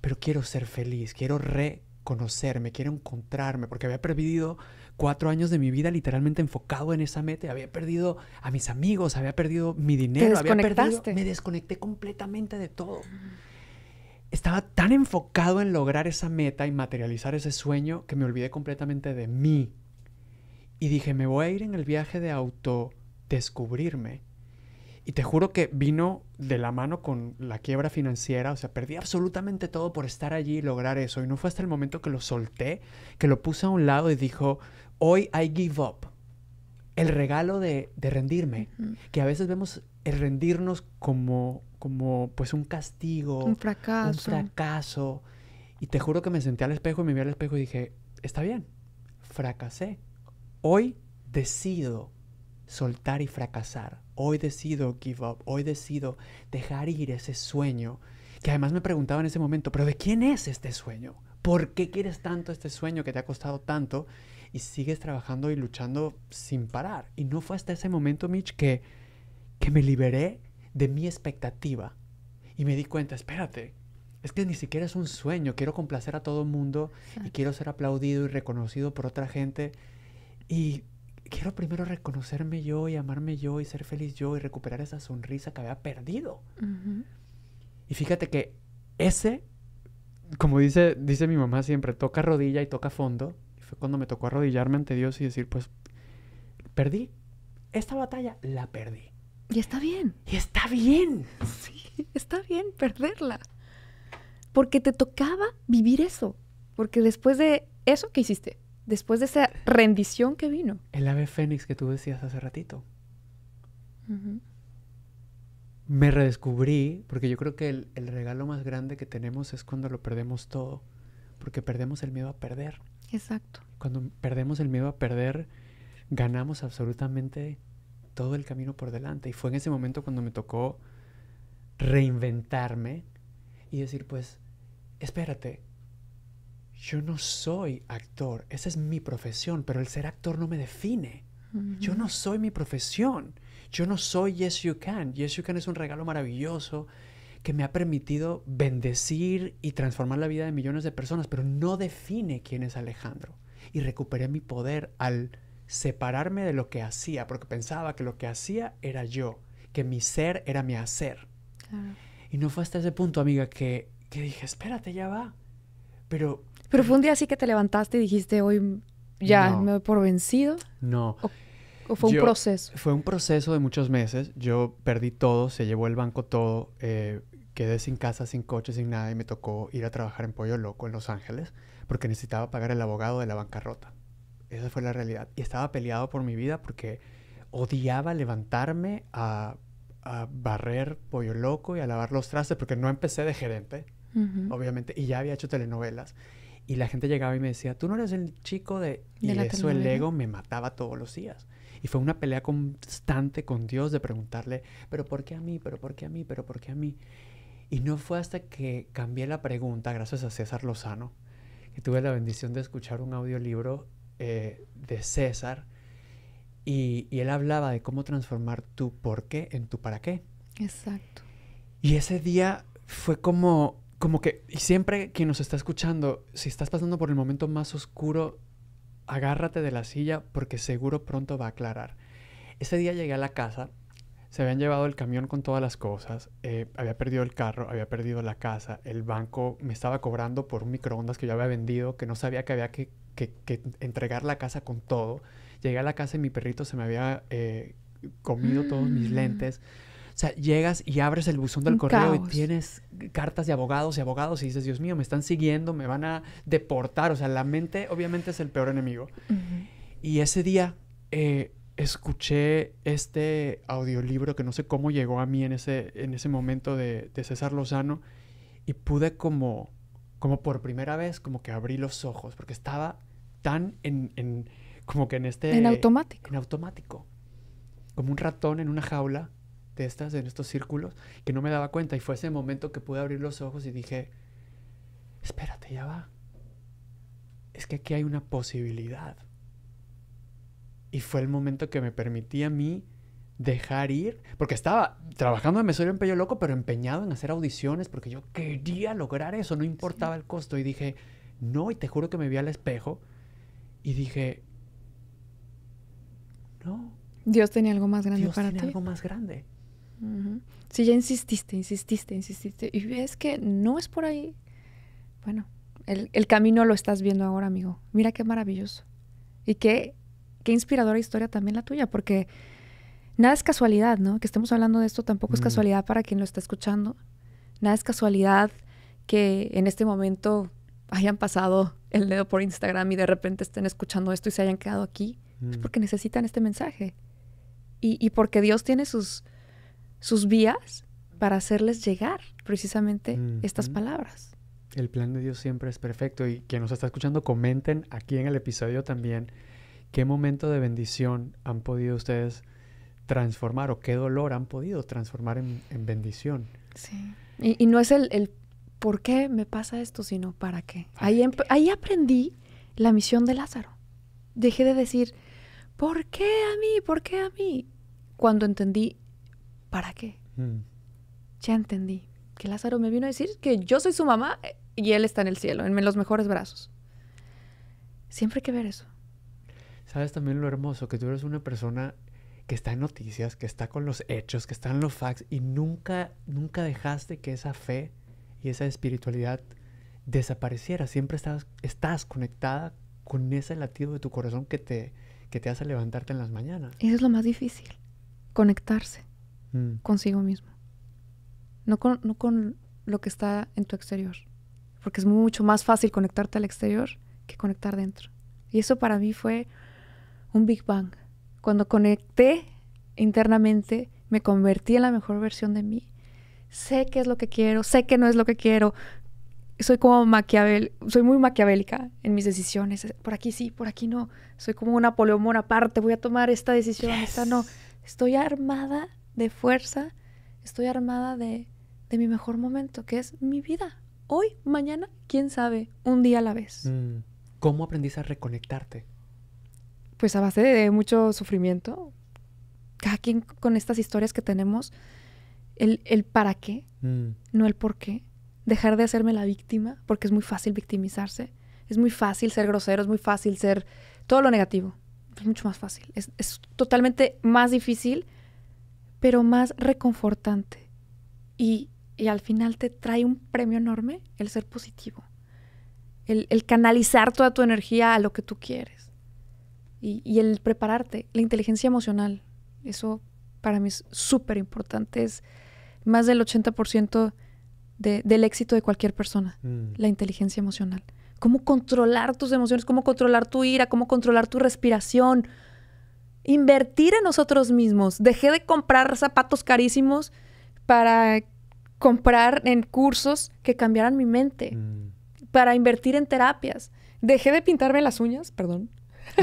pero quiero ser feliz, quiero reconocerme, quiero encontrarme, porque había perdido cuatro años de mi vida literalmente enfocado en esa meta, había perdido a mis amigos, había perdido mi dinero, Te había perdido, me desconecté completamente de todo. Estaba tan enfocado en lograr esa meta y materializar ese sueño que me olvidé completamente de mí. Y dije, me voy a ir en el viaje de autodescubrirme y te juro que vino de la mano con la quiebra financiera, o sea, perdí absolutamente todo por estar allí y lograr eso. Y no fue hasta el momento que lo solté, que lo puse a un lado y dijo, hoy I give up. El regalo de, de rendirme, que a veces vemos el rendirnos como, como pues un castigo, un fracaso. un fracaso. Y te juro que me senté al espejo y me vi al espejo y dije, está bien, fracasé. Hoy decido soltar y fracasar. Hoy decido give up, hoy decido dejar ir ese sueño. Que además me preguntaba en ese momento, pero ¿de quién es este sueño? ¿Por qué quieres tanto este sueño que te ha costado tanto? Y sigues trabajando y luchando sin parar. Y no fue hasta ese momento, Mitch, que, que me liberé de mi expectativa. Y me di cuenta, espérate, es que ni siquiera es un sueño. Quiero complacer a todo el mundo y quiero ser aplaudido y reconocido por otra gente. Y quiero primero reconocerme yo y amarme yo y ser feliz yo y recuperar esa sonrisa que había perdido. Y fíjate que ese, como dice, dice mi mamá siempre, toca rodilla y toca fondo. Y fue cuando me tocó arrodillarme ante Dios y decir, pues, perdí. Esta batalla la perdí. Y está bien. Y está bien. Sí, está bien perderla. Porque te tocaba vivir eso. Porque después de eso, ¿qué hiciste? después de esa rendición que vino. El ave fénix que tú decías hace ratito. Me redescubrí, porque yo creo que el, el, regalo más grande que tenemos es cuando lo perdemos todo, porque perdemos el miedo a perder. Exacto. Cuando perdemos el miedo a perder, ganamos absolutamente todo el camino por delante. Y fue en ese momento cuando me tocó reinventarme y decir, pues, espérate, yo no soy actor, esa es mi profesión, pero el ser actor no me define. Yo no soy mi profesión. Yo no soy Yes You Can. Yes You Can es un regalo maravilloso que me ha permitido bendecir y transformar la vida de millones de personas, pero no define quién es Alejandro. Y recuperé mi poder al separarme de lo que hacía, porque pensaba que lo que hacía era yo, que mi ser era mi hacer. Y no fue hasta ese punto, amiga, que, que dije, espérate, ya va. Pero... Pero fue un día así que te levantaste y dijiste, hoy ya me doy por vencido. No. ¿O, fue un proceso? Fue un proceso de muchos meses. Yo perdí todo, se llevó el banco todo, eh, quedé sin casa, sin coche, sin nada y me tocó ir a trabajar en Pollo Loco en Los Ángeles porque necesitaba pagar el abogado de la bancarrota. Esa fue la realidad. Y estaba peleado por mi vida porque odiaba levantarme a, a barrer pollo loco y a lavar los trastes porque no empecé de gerente obviamente, y ya había hecho telenovelas. Y la gente llegaba y me decía, tú no eres el chico de... Y eso el ego me mataba todos los días. Y fue una pelea constante con Dios de preguntarle, pero ¿por qué a mí? ¿Pero por qué a mí? ¿Pero por qué a mí? Y no fue hasta que cambié la pregunta, gracias a César Lozano, que tuve la bendición de escuchar un audiolibro eh, de César. Y, y, él hablaba de cómo transformar tu por qué en tu para qué. Exacto. Y ese día fue como como que y siempre quien nos está escuchando, si estás pasando por el momento más oscuro, agárrate de la silla porque seguro pronto va a aclarar. Ese día llegué a la casa, se habían llevado el camión con todas las cosas, eh, había perdido el carro, había perdido la casa, el banco me estaba cobrando por un microondas que yo había vendido, que no sabía que había que, que, entregar la casa con todo. Llegué a la casa y mi perrito se me había eh, comido todos mis mm. lentes. O sea, llegas y abres el buzón del correo y tienes cartas de abogados y abogados y dices, Dios mío, me están siguiendo, me van a deportar. O sea, la mente obviamente es el peor enemigo. Y ese día eh, escuché este audiolibro que no sé cómo llegó a mí en ese, en ese momento de, de César Lozano y pude como, como por primera vez, como que abrí los ojos, porque estaba tan en, en como que en este... En automático. En automático. Como un ratón en una jaula estas, en estos círculos, que no me daba cuenta. Y fue ese momento que pude abrir los ojos y dije, espérate, ya va. Es que aquí hay una posibilidad. Y fue el momento que me permití a mí dejar ir, porque estaba trabajando en Mesorio Pello Loco, pero empeñado en hacer audiciones, porque yo quería lograr eso, no importaba el costo. Y dije, no, y te juro que me vi al espejo y dije, no. Dios tenía algo más grande Dios para tenía algo más grande. Si ya insististe, insististe, insististe, y ves que no es por ahí, bueno, el, camino lo estás viendo ahora, amigo. Mira qué maravilloso. Y qué, qué inspiradora historia también la tuya, porque nada es casualidad, ¿no? Que estemos hablando de esto tampoco es mm. casualidad para quien lo está escuchando. Nada es casualidad que en este momento hayan pasado el dedo por Instagram y de repente estén escuchando esto y se hayan quedado aquí. Es mm. porque necesitan este mensaje. y porque Dios tiene sus, sus vías para hacerles llegar precisamente estas palabras. El plan de Dios siempre es perfecto y quien nos está escuchando comenten aquí en el episodio también qué momento de bendición han podido ustedes transformar o qué dolor han podido transformar en, bendición. Sí. Y, no es el, por qué me pasa esto, sino para qué. ahí, ahí aprendí la misión de Lázaro. Dejé de decir, ¿por qué a mí? ¿Por qué a mí? Cuando entendí ¿para qué? Mm. Ya entendí que Lázaro me vino a decir que yo soy su mamá eh, y él está en el cielo, en los mejores brazos. Siempre hay que ver eso. Sabes también lo hermoso, que tú eres una persona que está en noticias, que está con los hechos, que está en los facts y nunca, nunca dejaste que esa fe y esa espiritualidad desapareciera. Siempre estás, estás conectada con ese latido de tu corazón que te, que te hace levantarte en las mañanas. Eso es lo más difícil, conectarse. Mm. consigo mismo. No con, no con lo que está en tu exterior. Porque es mucho más fácil conectarte al exterior que conectar dentro. Y eso para mí fue un Big Bang. Cuando conecté internamente, me convertí en la mejor versión de mí. Sé qué es lo que quiero, sé que no es lo que quiero. Soy como maquiavel, soy muy maquiavélica en mis decisiones. Por aquí sí, por aquí no. Soy como una Napoleón aparte, voy a tomar esta decisión, esta no. Estoy armada de fuerza, estoy armada de, mi mejor momento, que es mi vida. Hoy, mañana, quién sabe, un día a la vez. Mm, ¿Cómo aprendiste a reconectarte? Pues a base de mucho sufrimiento. Cada quien con estas historias que tenemos, el, para qué, mm. no el por qué. Dejar de hacerme la víctima, porque es muy fácil victimizarse. Es muy fácil ser grosero, es muy fácil ser todo lo negativo. Es mucho más fácil. es totalmente más difícil pero más reconfortante. Y, al final te trae un premio enorme el ser positivo, el, canalizar toda tu energía a lo que tú quieres y, el prepararte, la inteligencia emocional. Eso para mí es súper importante, es más del 80% del éxito de cualquier persona, mm. la inteligencia emocional. Cómo controlar tus emociones, cómo controlar tu ira, cómo controlar tu respiración, invertir en nosotros mismos. Dejé de comprar zapatos carísimos para comprar en cursos que cambiaran mi mente, mm. para invertir en terapias. Dejé de pintarme las uñas, perdón, <laughs>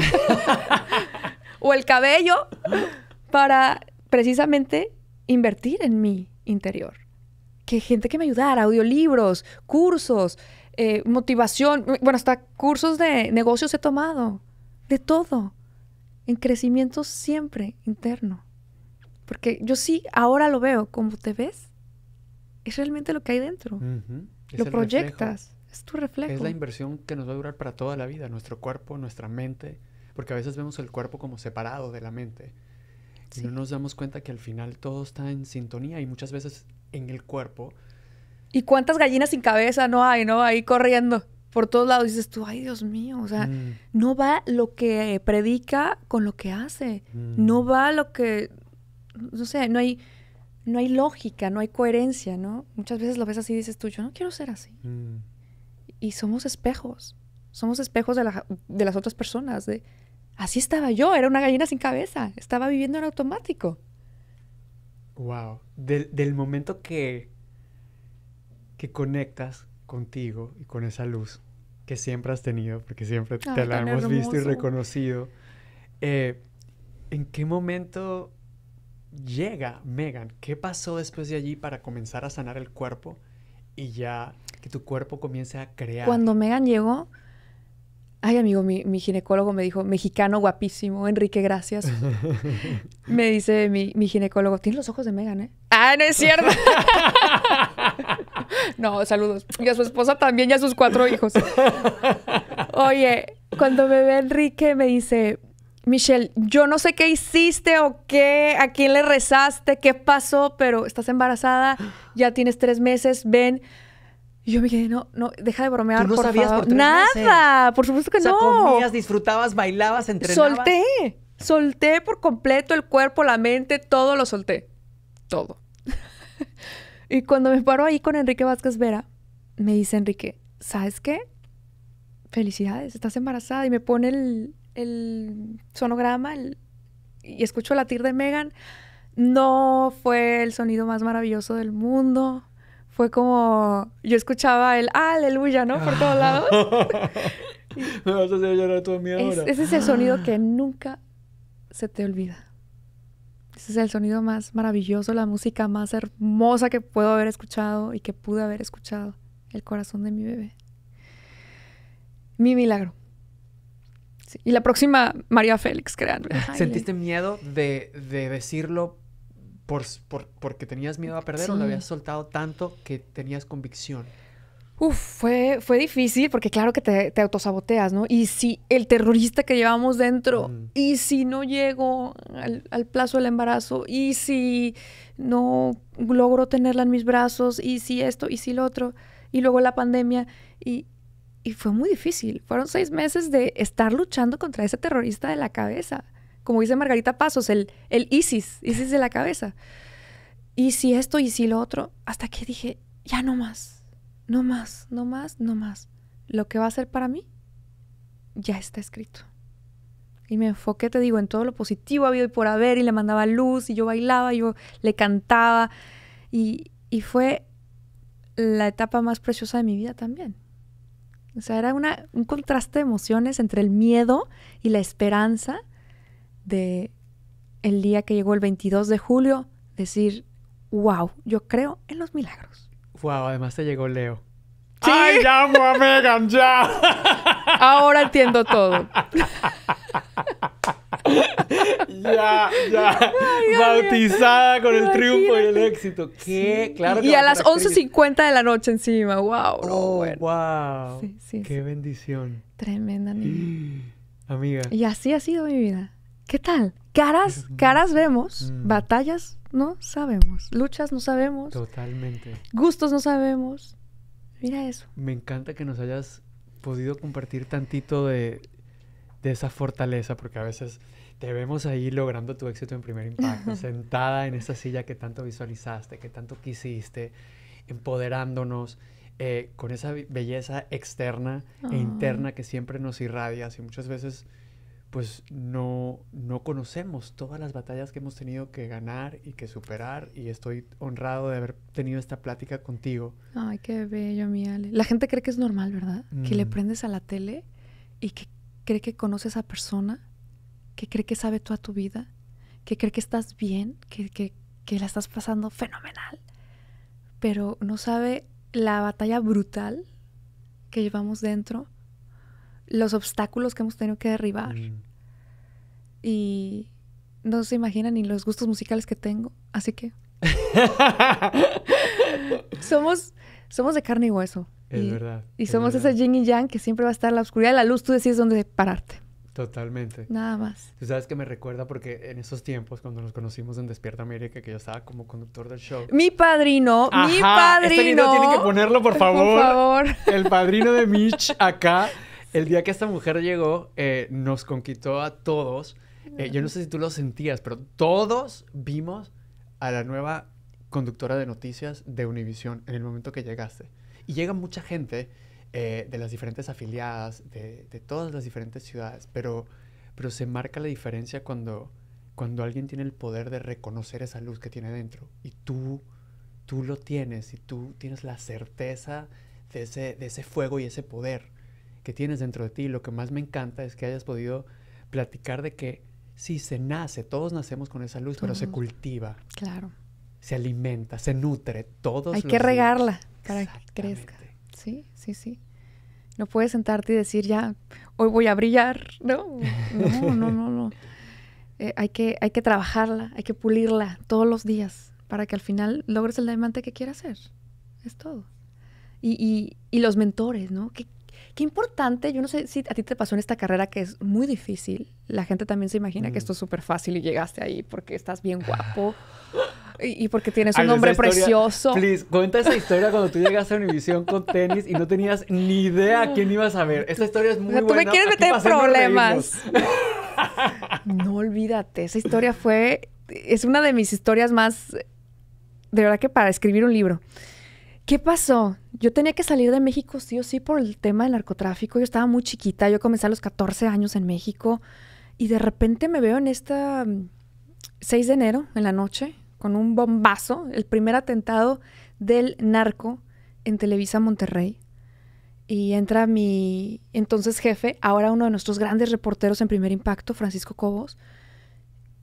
o el cabello, para precisamente invertir en mi interior. Que gente que me ayudara, audiolibros, cursos, eh, motivación, bueno, hasta cursos de negocios he tomado, de todo en crecimiento siempre interno. Porque yo sí, ahora lo veo como te ves, es realmente lo que hay dentro. Lo proyectas, es tu reflejo. Es la inversión que nos va a durar para toda la vida, nuestro cuerpo, nuestra mente, porque a veces vemos el cuerpo como separado de la mente. Y no nos damos cuenta que al final todo está en sintonía y muchas veces en el cuerpo. ¿Y cuántas gallinas sin cabeza no hay, no? Ahí corriendo por todos lados dices tú, ay Dios mío, o sea, mm. no va lo que predica con lo que hace, mm. no va lo que, no sé, no hay, no hay lógica, no hay coherencia, ¿no? Muchas veces lo ves así y dices tú, yo no quiero ser así. Mm. Y somos espejos, somos espejos de, las otras personas, de, así estaba yo, era una gallina sin cabeza, estaba viviendo en automático. Wow, del, momento que, que conectas contigo y con esa luz, que siempre has tenido, porque siempre te la hemos visto y reconocido. Eh, ¿En qué momento llega Megan? ¿Qué pasó después de allí para comenzar a sanar el cuerpo y ya que tu cuerpo comience a crear? Cuando Megan llegó, Ay, amigo, mi, ginecólogo me dijo, mexicano guapísimo, Enrique, gracias. <laughs> me dice mi, mi, ginecólogo, tienes los ojos de Megan, ¿eh? Ah, no es cierto. <laughs> no, saludos. Y a su esposa también y a sus cuatro hijos. Oye, cuando me ve Enrique me dice, Michelle, yo no sé qué hiciste o qué, a quién le rezaste, qué pasó, pero estás embarazada, ya tienes tres meses, ven yo me quedé, no, no, deja de bromear. por favor. Nada, por supuesto que o no. Comías, disfrutabas, bailabas, entrenabas. Solté, solté por completo el cuerpo, la mente, todo lo solté. Todo. <laughs> y cuando me paro ahí con Enrique Vázquez Vera, me dice Enrique, ¿sabes qué? Felicidades, estás embarazada. Y me pone el, sonograma y escucho latir de Megan. No fue el sonido más maravilloso del mundo fue como, yo escuchaba el aleluya, ¿no? Por todos lados. <laughs> Me vas a hacer llorar ese es el sonido que <gasps> nunca se te olvida. Ese es el sonido más maravilloso, la música más hermosa que puedo haber escuchado y que pude haber escuchado. El corazón de mi bebé. Mi milagro. Y la próxima, María Félix, créanme. <laughs> ¿Sentiste miedo de, de decirlo por, porque tenías miedo a perder o lo habías soltado tanto que tenías convicción? Uf, fue, fue difícil porque claro que te, te autosaboteas, ¿no? Y si el terrorista que llevamos dentro, y si no llego al, plazo del embarazo, y si no logro tenerla en mis brazos, y si esto, y si lo otro, y luego la pandemia, y, y fue muy difícil. Fueron seis meses de estar luchando contra ese terrorista de la cabeza como dice Margarita Pasos, el, ISIS, ISIS de la cabeza. Y si esto, y si lo otro, hasta que dije, ya no más, no más, no más, no más. Lo que va a ser para mí ya está escrito. Y me enfoqué, te digo, en todo lo positivo habido y por haber, y le mandaba luz, y yo bailaba, yo le cantaba, y, fue la etapa más preciosa de mi vida también. O sea, era un contraste de emociones entre el miedo y la esperanza de el día que llegó el 22 de julio, decir, wow, yo creo en los milagros. Wow, además te llegó Leo. ¡Ay, llamo a Megan ya! <laughs> Ahora entiendo todo. ya, ya. Bautizada con el triunfo y el éxito. ¿Qué? Claro. y a las 11.50 de la noche encima. ¡Wow! ¡Wow! Oh, ¡Qué bendición! Tremenda <gasps> Amiga. Y así ha sido mi vida. ¿Qué tal? Caras, caras vemos, mm. batallas no sabemos, luchas no sabemos. Totalmente. Gustos no sabemos. Mira eso. Me encanta que nos hayas podido compartir tantito de, esa fortaleza, porque a veces te vemos ahí logrando tu éxito en primer impacto, <laughs> sentada en esa silla que tanto visualizaste, que tanto quisiste, empoderándonos eh, con esa belleza externa e interna que siempre nos irradia. y muchas veces pues no, conocemos todas las batallas que hemos tenido que ganar y que superar y estoy honrado de haber tenido esta plática contigo. Ay, qué bello, mi Ale. La gente cree que es normal, ¿verdad? Que le mm. prendes a la tele y que cree que conoce a esa persona, que cree que sabe toda tu vida, que cree que estás bien, que la estás pasando fenomenal, pero no sabe la batalla brutal que llevamos dentro los obstáculos que hemos tenido que derribar. Mm. Y no se imaginan ni los gustos musicales que tengo. Así que. <laughs> somos, somos de carne y hueso. Es y, verdad. Y somos ese yin y yang que siempre va a estar la oscuridad la luz. Tú decides dónde pararte. Totalmente. Nada más. Tú sabes que me recuerda porque en esos tiempos, cuando nos conocimos en Despierta América, que yo estaba como conductor del show. Mi padrino, mi este padrino. Este tiene que ponerlo, por favor. Por favor. El padrino de Mitch acá. <laughs> El día que esta mujer llegó, eh, nos conquistó a todos. Eh, yo no sé si tú lo sentías, pero todos vimos a la nueva conductora de noticias de Univisión en el momento que llegaste. Y llega mucha gente eh, de las diferentes afiliadas, de, todas las diferentes ciudades, pero, pero se marca la diferencia cuando, cuando alguien tiene el poder de reconocer esa luz que tiene dentro. Y tú, tú lo tienes, y tú tienes la certeza de ese, de ese fuego y ese poder tienes dentro de ti. lo que más me encanta es que hayas podido platicar de que si se nace, todos nacemos con esa luz, pero se cultiva. Claro. Se alimenta, se nutre, todos. Hay que regarla para que crezca. Sí, sí, sí. No puedes sentarte y decir, ya, hoy voy a brillar. No, <laughs> no, no, no. no. Eh, hay, que, hay que trabajarla, hay que pulirla todos los días para que al final logres el diamante que quieras ser. Es todo. Y, los mentores, ¿no? ¿Qué, Qué importante, yo no sé si a ti te pasó en esta carrera que es muy difícil. La gente también se imagina que esto es súper fácil y llegaste ahí porque estás bien guapo. <sighs> Y, porque tienes un nombre precioso. Please, cuenta esa <laughs> historia cuando tú llegaste a Univisión con tenis y no tenías ni idea a quién ibas a ver. Esa historia es muy buena. Tú me quieres meter en problemas. <laughs> no olvídate, esa historia fue. Es una de mis historias más. De verdad que para escribir un libro. ¿Qué pasó? Yo tenía que salir de México sí o sí por el tema del narcotráfico. Yo estaba muy chiquita, yo comencé a los 14 años en México y de repente me veo en esta 6 mm, de enero, en la noche, con un bombazo, el primer atentado del narco en Televisa Monterrey. Y entra mi entonces jefe, ahora uno de nuestros grandes reporteros en primer impacto, Francisco Cobos,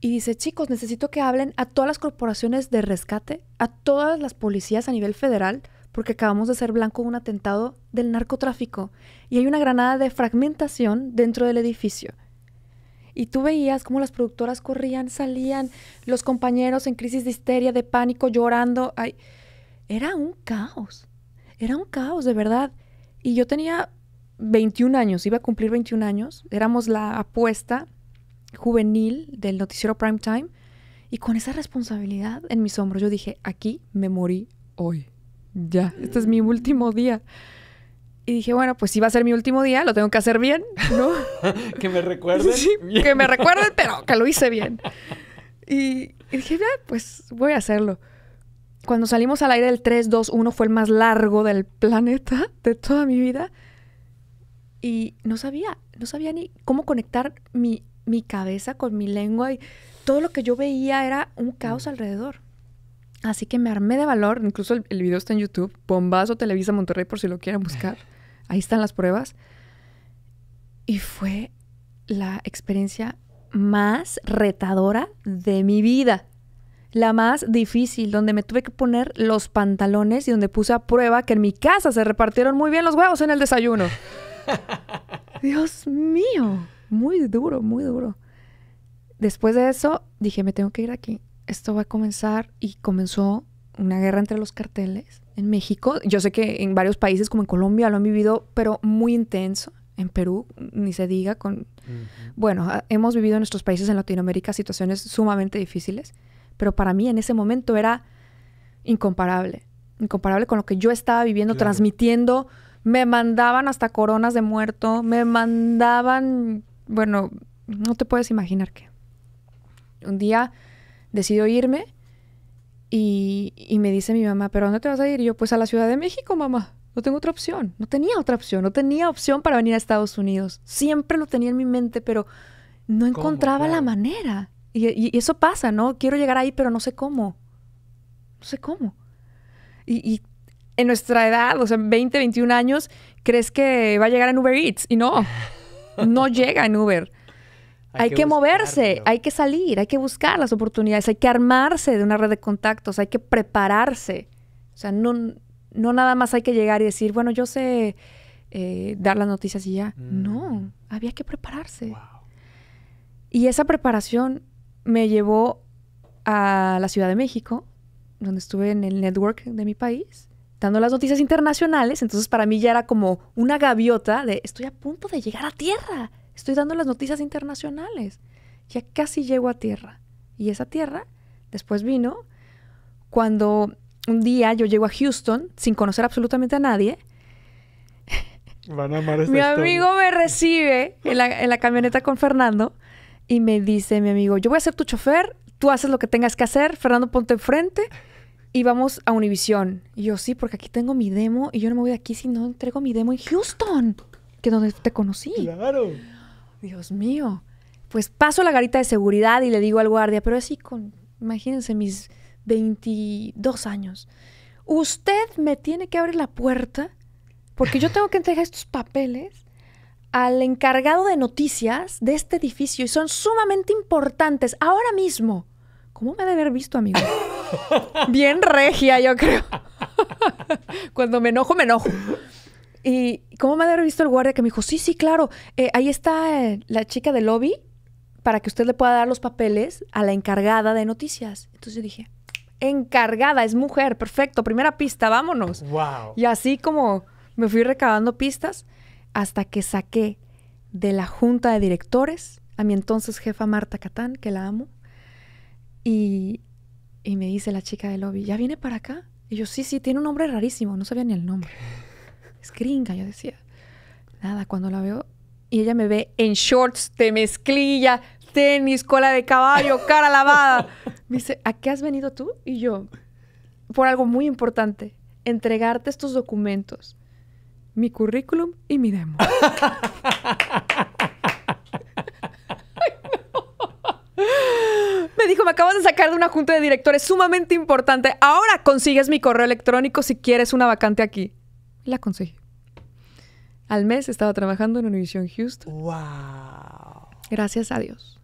y dice, chicos, necesito que hablen a todas las corporaciones de rescate, a todas las policías a nivel federal, porque acabamos de ser blanco de un atentado del narcotráfico y hay una granada de fragmentación dentro del edificio. Y tú veías cómo las productoras corrían, salían, los compañeros en crisis de histeria, de pánico, llorando. era un caos, era un caos de verdad. Y yo tenía 21 años, iba a cumplir 21 años, éramos la apuesta juvenil del noticiero Prime Time y con esa responsabilidad en mis hombros yo dije, aquí me morí hoy ya, este es mi último día. Y dije, bueno, pues si va a ser mi último día, lo tengo que hacer bien, ¿no? <laughs> que me recuerden. que me recuerden, pero que lo hice bien. Y, dije, ya, pues voy a hacerlo. Cuando salimos al aire, el 3-2-1 fue el más largo del planeta de toda mi vida. Y no sabía, no sabía ni cómo conectar mi, mi cabeza con mi lengua. Y todo lo que yo veía era un caos mm. alrededor. Así que me armé de valor, incluso el, video está en YouTube, Bombazo Televisa Monterrey por si lo quieren buscar, ahí están las pruebas. Y fue la experiencia más retadora de mi vida, la más difícil, donde me tuve que poner los pantalones y donde puse a prueba que en mi casa se repartieron muy bien los huevos en el desayuno. <laughs> Dios mío, muy duro, muy duro. Después de eso dije, me tengo que ir aquí esto va a comenzar y comenzó una guerra entre los carteles en México. Yo sé que en varios países como en Colombia lo han vivido, pero muy intenso. En Perú, ni se diga, con... Bueno, ah, hemos vivido en nuestros países en Latinoamérica situaciones sumamente difíciles, pero para mí en ese momento era incomparable, incomparable con lo que yo estaba viviendo, transmitiendo, me mandaban hasta coronas de muerto, me mandaban, bueno, no te puedes imaginar qué. Un día decido irme y, me dice mi mamá, ¿pero dónde te vas a ir? Y yo, pues a la Ciudad de México, mamá. No tengo otra opción. No tenía otra opción. No tenía opción para venir a Estados Unidos. Siempre lo tenía en mi mente, pero no encontraba la manera. Y, eso pasa, ¿no? Quiero llegar ahí, pero no sé cómo. No sé cómo. Y, en nuestra edad, o sea, 20, 21 años, crees que va a llegar en Uber Eats. Y no, no llega en Uber. Hay, que, moverse, hay que salir, hay que buscar las oportunidades, hay que armarse de una red de contactos, hay que prepararse. O sea, no, no nada más hay que llegar y decir, bueno, yo sé eh, dar las noticias y ya. Mm. No, había que prepararse. Y esa preparación me llevó a la Ciudad de México, donde estuve en el network de mi país, dando las noticias internacionales. Entonces para mí ya era como una gaviota de estoy a punto de llegar a tierra. Estoy dando las noticias internacionales. Ya casi llego a tierra. Y esa tierra después vino cuando un día yo llego a Houston sin conocer absolutamente a nadie. Van a amar mi amigo me recibe en la, camioneta con Fernando y me dice mi amigo, yo voy a ser tu chofer, tú haces lo que tengas que hacer, Fernando ponte enfrente y vamos a Univisión. Y yo sí, porque aquí tengo mi demo y yo no me voy de aquí si no entrego mi demo en Houston, que es donde te conocí. Claro. Dios mío. Pues paso la garita de seguridad y le digo al guardia, pero así con, imagínense mis 22 años. Usted me tiene que abrir la puerta porque yo tengo que entregar estos papeles al encargado de noticias de este edificio y son sumamente importantes ahora mismo. ¿Cómo me ha de haber visto, amigo? <laughs> Bien regia, yo creo. <laughs> Cuando me enojo, me enojo. Y cómo me ha visto el guardia que me dijo, sí, sí, claro, eh, ahí está eh, la chica del lobby para que usted le pueda dar los papeles a la encargada de noticias. Entonces yo dije, encargada, es mujer, perfecto, primera pista, vámonos. Y así como me fui recabando pistas hasta que saqué de la junta de directores a mi entonces jefa Marta Catán, que la amo, y, y me dice la chica del lobby, ¿ya viene para acá? Y yo, sí, sí, tiene un nombre rarísimo, no sabía ni el nombre es gringa, yo decía. Nada, cuando la veo y ella me ve en shorts de mezclilla, tenis, cola de caballo, <laughs> cara lavada. Me dice, ¿a qué has venido tú? Y yo, por algo muy importante, entregarte estos documentos, mi currículum y mi demo. <laughs> <laughs> Me dijo, me acabas de sacar de una junta de directores sumamente importante. Ahora consigues mi correo electrónico si quieres una vacante aquí la conseguí. Al mes estaba trabajando en Univision Houston. ¡Wow! Gracias a Dios.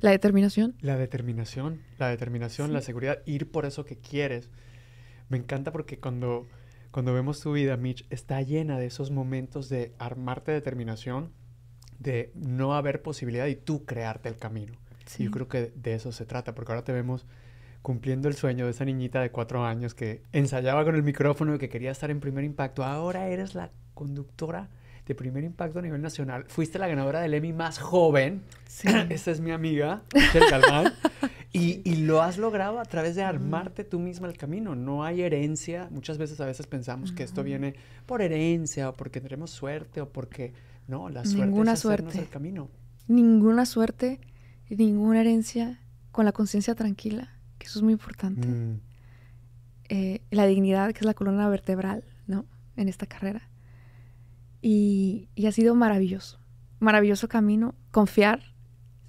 La determinación. La determinación, la determinación, la seguridad, ir por eso que quieres. Me encanta porque cuando, cuando vemos tu vida, Mitch, está llena de esos momentos de armarte determinación, de no haber posibilidad y tú crearte el camino. Sí. yo creo que de eso se trata, porque ahora te vemos cumpliendo el sueño de esa niñita de cuatro años que ensayaba con el micrófono y que quería estar en primer impacto. Ahora eres la conductora de primer impacto a nivel nacional. Fuiste la ganadora del Emmy más joven. Sí. <clears throat> Esta es mi amiga, Michelle Y, lo has logrado a través de armarte tú misma el camino. No hay herencia. Muchas veces a veces pensamos que esto viene por herencia o porque tendremos suerte o porque... No, la suerte ninguna es suerte. el camino. Ninguna suerte, ninguna herencia con la conciencia tranquila que eso es muy importante. Mm. Eh, la dignidad, que es la columna vertebral, ¿no? En esta carrera. Y, ha sido maravilloso. Maravilloso camino. Confiar.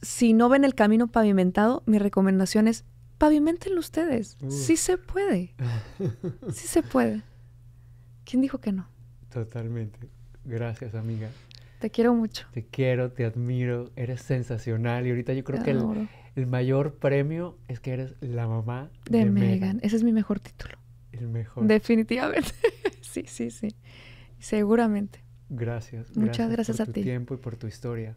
Si no ven el camino pavimentado, mi recomendación es pavimentenlo ustedes. Sí se puede. <laughs> Sí se puede. ¿Quién dijo que no? Totalmente. Gracias, amiga. Te quiero mucho. Te quiero, te admiro, eres sensacional y ahorita yo creo que el mayor premio es que eres la mamá de, Megan. Ese es mi mejor título. El mejor. Definitivamente. <laughs> sí, sí, sí. Seguramente. Gracias. Muchas gracias, a gracias por tu tiempo y por tu historia.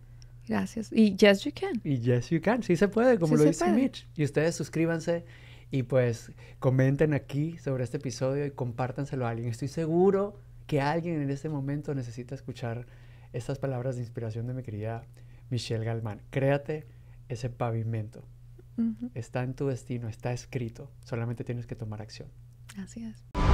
Gracias. Y yes, you can. Y yes, you can. Sí se puede, como lo dice Mitch. Y ustedes suscríbanse y pues comenten aquí sobre este episodio y compártanselo a alguien. Estoy seguro que alguien en este momento necesita escuchar estas palabras de inspiración de mi querida Michelle Galmán. Créate ese pavimento. Está en tu destino, está escrito. Solamente tienes que tomar acción. Así es.